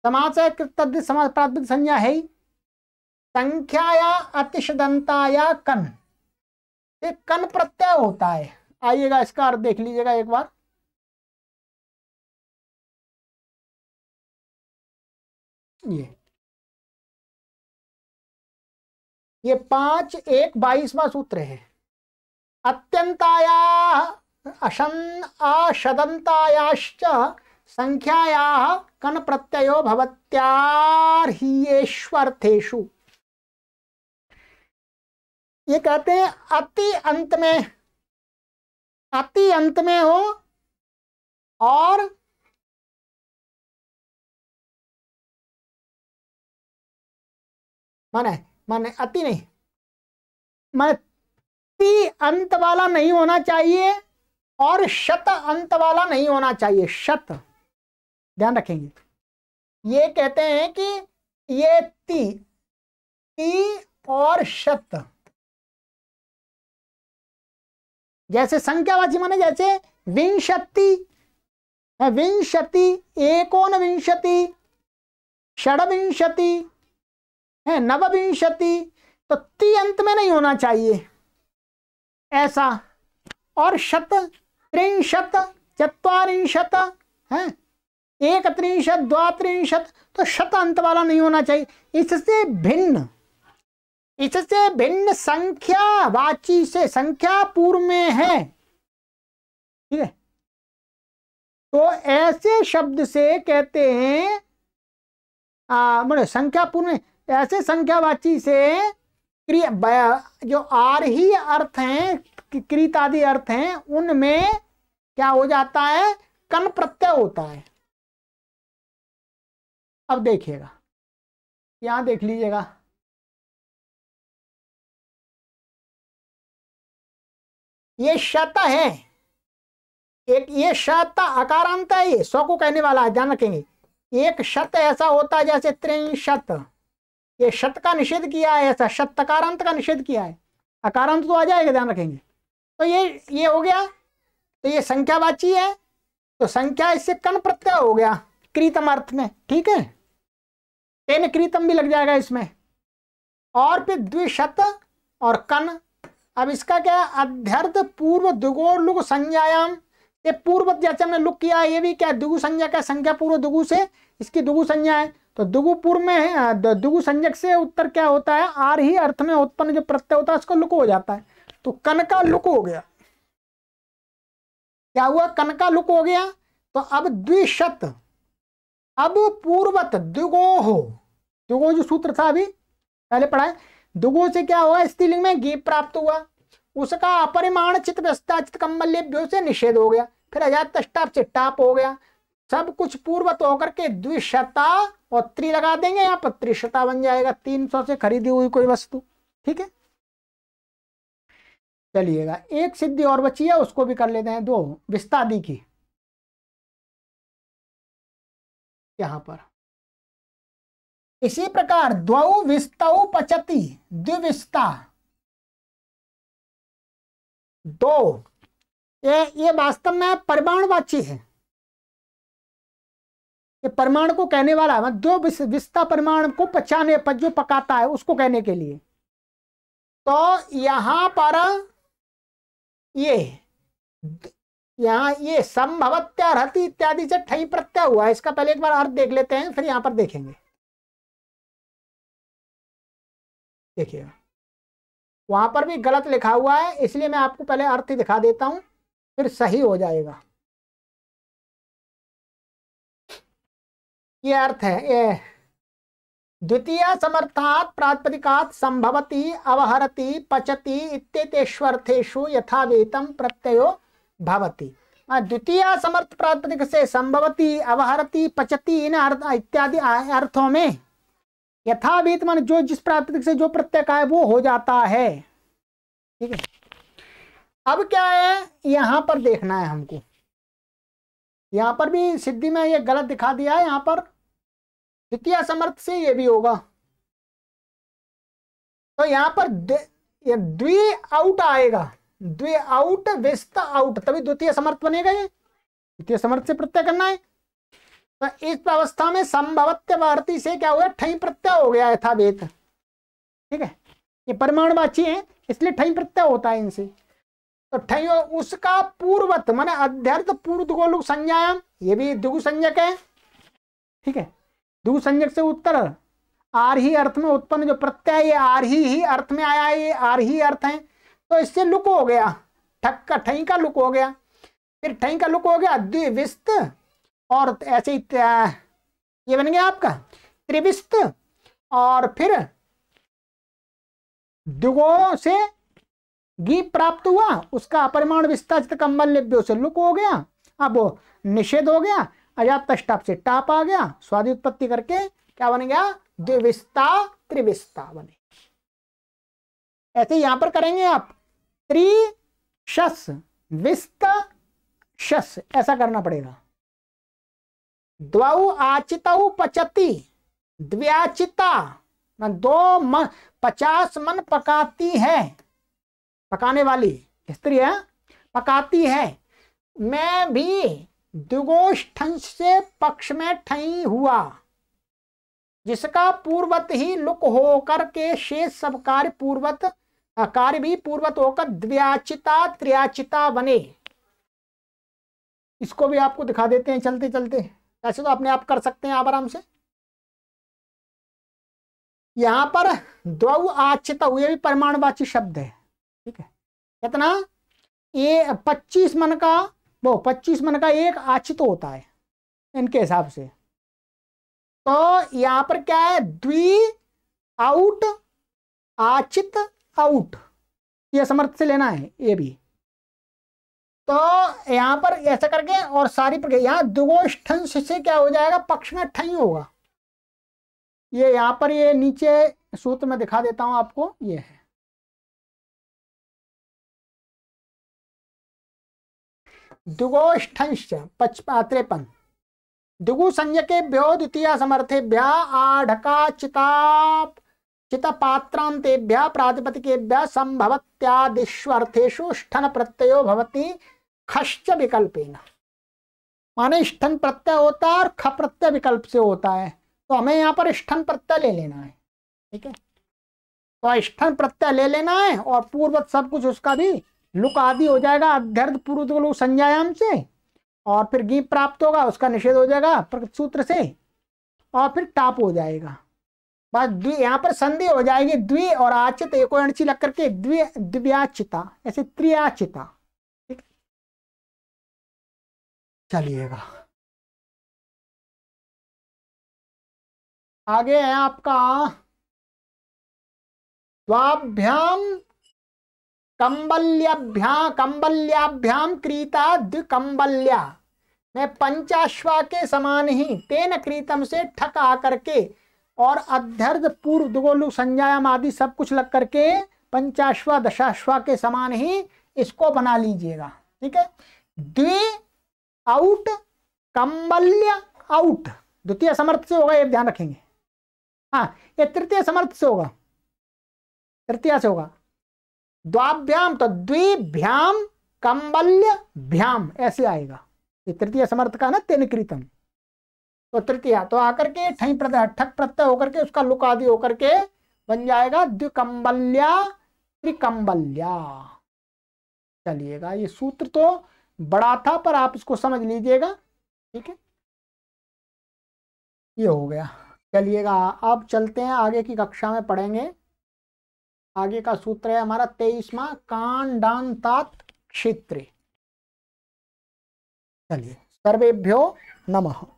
समास प्राथमिक संज्ञा है संख्याया अतिशदंताया कन एक कन प्रत्यय होता है आइएगा इसका अर्थ देख लीजिएगा एक बार ये ये पांच एक बाईसवा सूत्र है अत्यंताया अशन आशदंतायाश्च संख्यायाः कन प्रत्ययो भवत्यार्हीयेष्वर्थेषु ये कहते हैं अति अंत में अति अंत में हो और माने माने अति नहीं माने ती अंत वाला नहीं होना चाहिए और शत अंत वाला नहीं होना चाहिए शत ध्यान रखेंगे ये कहते हैं कि ये ती ती और शत जैसे संख्यावाची माने जैसे विंशति विंशति एकोन विंशति षडविंशति है नवविंशति तो ती अंत में नहीं होना चाहिए ऐसा और शत त्रिंशत चतरिंशत है एक त्रिंशत द्वात्रिंशत तो शत अंत वाला नहीं होना चाहिए इससे भिन्न इससे भिन्न संख्या वाची से संख्या पूर्व में है ठीक है तो ऐसे शब्द से कहते हैं मतलब संख्या पूर्व में ऐसे संख्यावाची से क्रिया जो आरही अर्थ हैं कृत आदि अर्थ हैं उनमें क्या हो जाता है कन प्रत्यय होता है अब देखिएगा यहां देख लीजिएगा ये शत है एक ये शत अकारांत है ये सौ को कहने वाला है ध्यान रखेंगे एक शत ऐसा होता है जैसे त्रिशत ये शत का निषेध किया है ऐसा शत अकारांत का निषेध किया है अकारांत तो आ जाएगा ध्यान रखेंगे तो ये ये हो गया तो ये संख्या बाची है तो संख्या इससे कण प्रत्यय हो गया कृतम अर्थ में ठीक है तेन कृतम भी लग जाएगा इसमें और फिर द्विशत और कन अब इसका क्या अध्यर्थ पूर्व दुगो लुक संज्ञायाम ये पूर्व जैसे हमने लुक किया है ये भी क्या दुगु संज्ञा का संज्ञा पूर्व दुगु से इसकी दुगु संज्ञा है तो दुगु पूर्व में है दुगु संज्ञक से उत्तर क्या होता है आर ही अर्थ में उत्पन्न जो प्रत्यय होता है उसका लुक हो जाता है तो कन का लुक हो गया क्या हुआ कन का लुक हो गया तो अब द्विशत अब पूर्वत दुगो हो दुगो जो सूत्र था अभी पहले पढ़ा है दुगो से क्या हुआ स्त्रीलिंग में गीप प्राप्त हुआ उसका अपरिमाण चित व्यस्ता चित से निषेध हो गया फिर अजात से टाप हो गया सब कुछ पूर्वत होकर के द्विशता और त्रि लगा देंगे यहाँ पर त्रिशता बन जाएगा तीन सौ से खरीदी हुई कोई वस्तु ठीक है चलिएगा एक सिद्धि और बची है उसको भी कर लेते हैं दो विस्तादी की यहां पर इसी प्रकार द्वौ पचती द्विविस्ता दो ये ये वास्तव में परमाणु वाची है ये परमाणु को कहने वाला है मतलब दो विस्ता परमाणु को पचाने पर जो पकाता है उसको कहने के लिए तो यहां पर ये यहाँ ये संभवत्यार्हति इत्यादि से ठई प्रत्यय हुआ है इसका पहले एक बार अर्थ देख लेते हैं फिर यहाँ पर देखेंगे देखिएगा वहां पर भी गलत लिखा हुआ है इसलिए मैं आपको पहले अर्थ ही दिखा देता हूं फिर सही हो जाएगा ये अर्थ है ये द्वितीय समर्थात प्रातिपदिकात संभवती अवहरती पचती इत्येतेष्वर्थेषु यथावेतम प्रत्ययो भवति द्वितीय समर्थ प्रातिपदिक से संभवती अवहरती पचती इन अर्थ इत्यादि अर्थों में यथावीत मान जो जिस प्रातिपदिक से जो प्रत्यय आए वो हो जाता है ठीक है अब क्या है यहां पर देखना है हमको यहां पर भी सिद्धि में ये गलत दिखा दिया है यहां पर द्वितीय समर्थ से ये भी होगा तो यहां पर द्वि आउट आएगा द्वे आउट आउट तभी द्वितीय समर्थ बनेगा ये द्वितीय समर्थ से प्रत्यय करना है तो इस अवस्था में संभवत्य भारती से क्या हुआ ठई प्रत्यय हो गया था वेत ठीक है ये परमाणु बाची है इसलिए ठई प्रत्यय होता है इनसे तो ठई उसका पूर्वत माने अध्यर्थ पूर्व गोलुक संज्ञायाम ये भी दुगु संजक है ठीक है दुगु संजक से उत्तर आर ही अर्थ में उत्पन्न जो प्रत्यय ये आर ही, ही अर्थ में आया ये आर ही अर्थ है तो इससे लुक हो गया ठक का ठई का लुक हो गया फिर ठई का लुक हो गया द्विविस्त और ऐसे ही ये बन गया आपका त्रिविस्त और फिर दुगो से घी प्राप्त हुआ उसका अपरिमाण विस्तार कम्बल लिप्यो से लुक हो गया अब निषेध हो गया अजात स्टाप से टाप आ गया स्वादी उत्पत्ति करके क्या बन गया द्विविस्ता त्रिविस्ता बने ऐसे यहां पर करेंगे आप त्री शस विस्त शस ऐसा करना पड़ेगा द्वौ आचितौ पचती द्व्याचिता दो मन पचास मन पकाती है पकाने वाली स्त्री है पकाती है मैं भी दुगोष्ठ से पक्ष में ठही हुआ जिसका पूर्वत ही लुक होकर के शेष सब कार्य पूर्वत कार्य भी पूर्वत होकर द्व्याचिता त्रियाचिता बने इसको भी आपको दिखा देते हैं चलते चलते ऐसे तो अपने आप कर सकते हैं आप आराम से यहां पर द्वौ आचित ये भी परमाणुवाची शब्द है ठीक है कितना ये पच्चीस मन का वो पच्चीस मन का एक आचित होता है इनके हिसाब से तो यहां पर क्या है द्वि आउट आचित आउट ये समर्थ से लेना है ये भी तो यहां पर ऐसा करके और सारी प्रक्रिया यहाँ दुगोष्ठंश से क्या हो जाएगा पक्ष में ठई होगा ये यहां पर ये नीचे सूत्र में दिखा देता हूं आपको ये है दुगोष्ठंश पचपात्रेपन दुगु संज्ञ के व्यो द्वितीय आढ़ आढ़का चिताप चितपात्रांतेभ्य प्रातिपतिकेभ्य संभवत्यादिश्वर्थेशु ष्ठन प्रत्ययो भवती खश्च विकल्पेन माने ष्ठन प्रत्यय होता है और ख प्रत्यय विकल्प से होता है तो हमें यहाँ पर ष्ठन प्रत्यय ले लेना है ठीक है तो ष्ठन प्रत्यय ले लेना है और पूर्वत सब कुछ उसका भी लुक आदि हो जाएगा अध्यर्थ पूर्व संज्ञायाम से और फिर गीप प्राप्त होगा उसका निषेध हो जाएगा सूत्र से और फिर टाप हो जाएगा बस द्वि यहाँ पर संधि हो जाएगी द्वि और आचित एक अणची लग करके द्वि द्व्याचिता ऐसे त्रियाचिता ठीक चलिएगा आगे है आपका द्वाभ्याम कंबल्याभ्या कंबल्याभ्याम क्रीता द्विकंबल्या में पंचाश्वा के समान ही तेन क्रीतम से ठक आकर के और अध्यर्ध पूर्व दुगोलु संज्ञायाम आदि सब कुछ लग करके पंचाश्वा दशाश्वा के समान ही इसको बना लीजिएगा ठीक है द्वि आउट कम्बल्य आउट द्वितीय समर्थ से होगा ये ध्यान रखेंगे हाँ ये तृतीय समर्थ से होगा तृतीय से होगा द्वाभ्याम तो द्विभ्याम कम्बल्य भ्याम ऐसे आएगा ये तृतीय समर्थ का ना तेन कृतम तो तृतीया तो आकर के ठई प्रत्यय ठक प्रत्यय होकर के उसका लुक आदि होकर के बन जाएगा द्विकम्बल्या त्रिकम्बल्या चलिएगा ये सूत्र तो बड़ा था पर आप इसको समझ लीजिएगा ठीक है ये हो गया चलिएगा अब चलते हैं आगे की कक्षा में पढ़ेंगे आगे का सूत्र है हमारा तेईसवा कांडांतात क्षेत्र चलिए सर्वेभ्यो नमः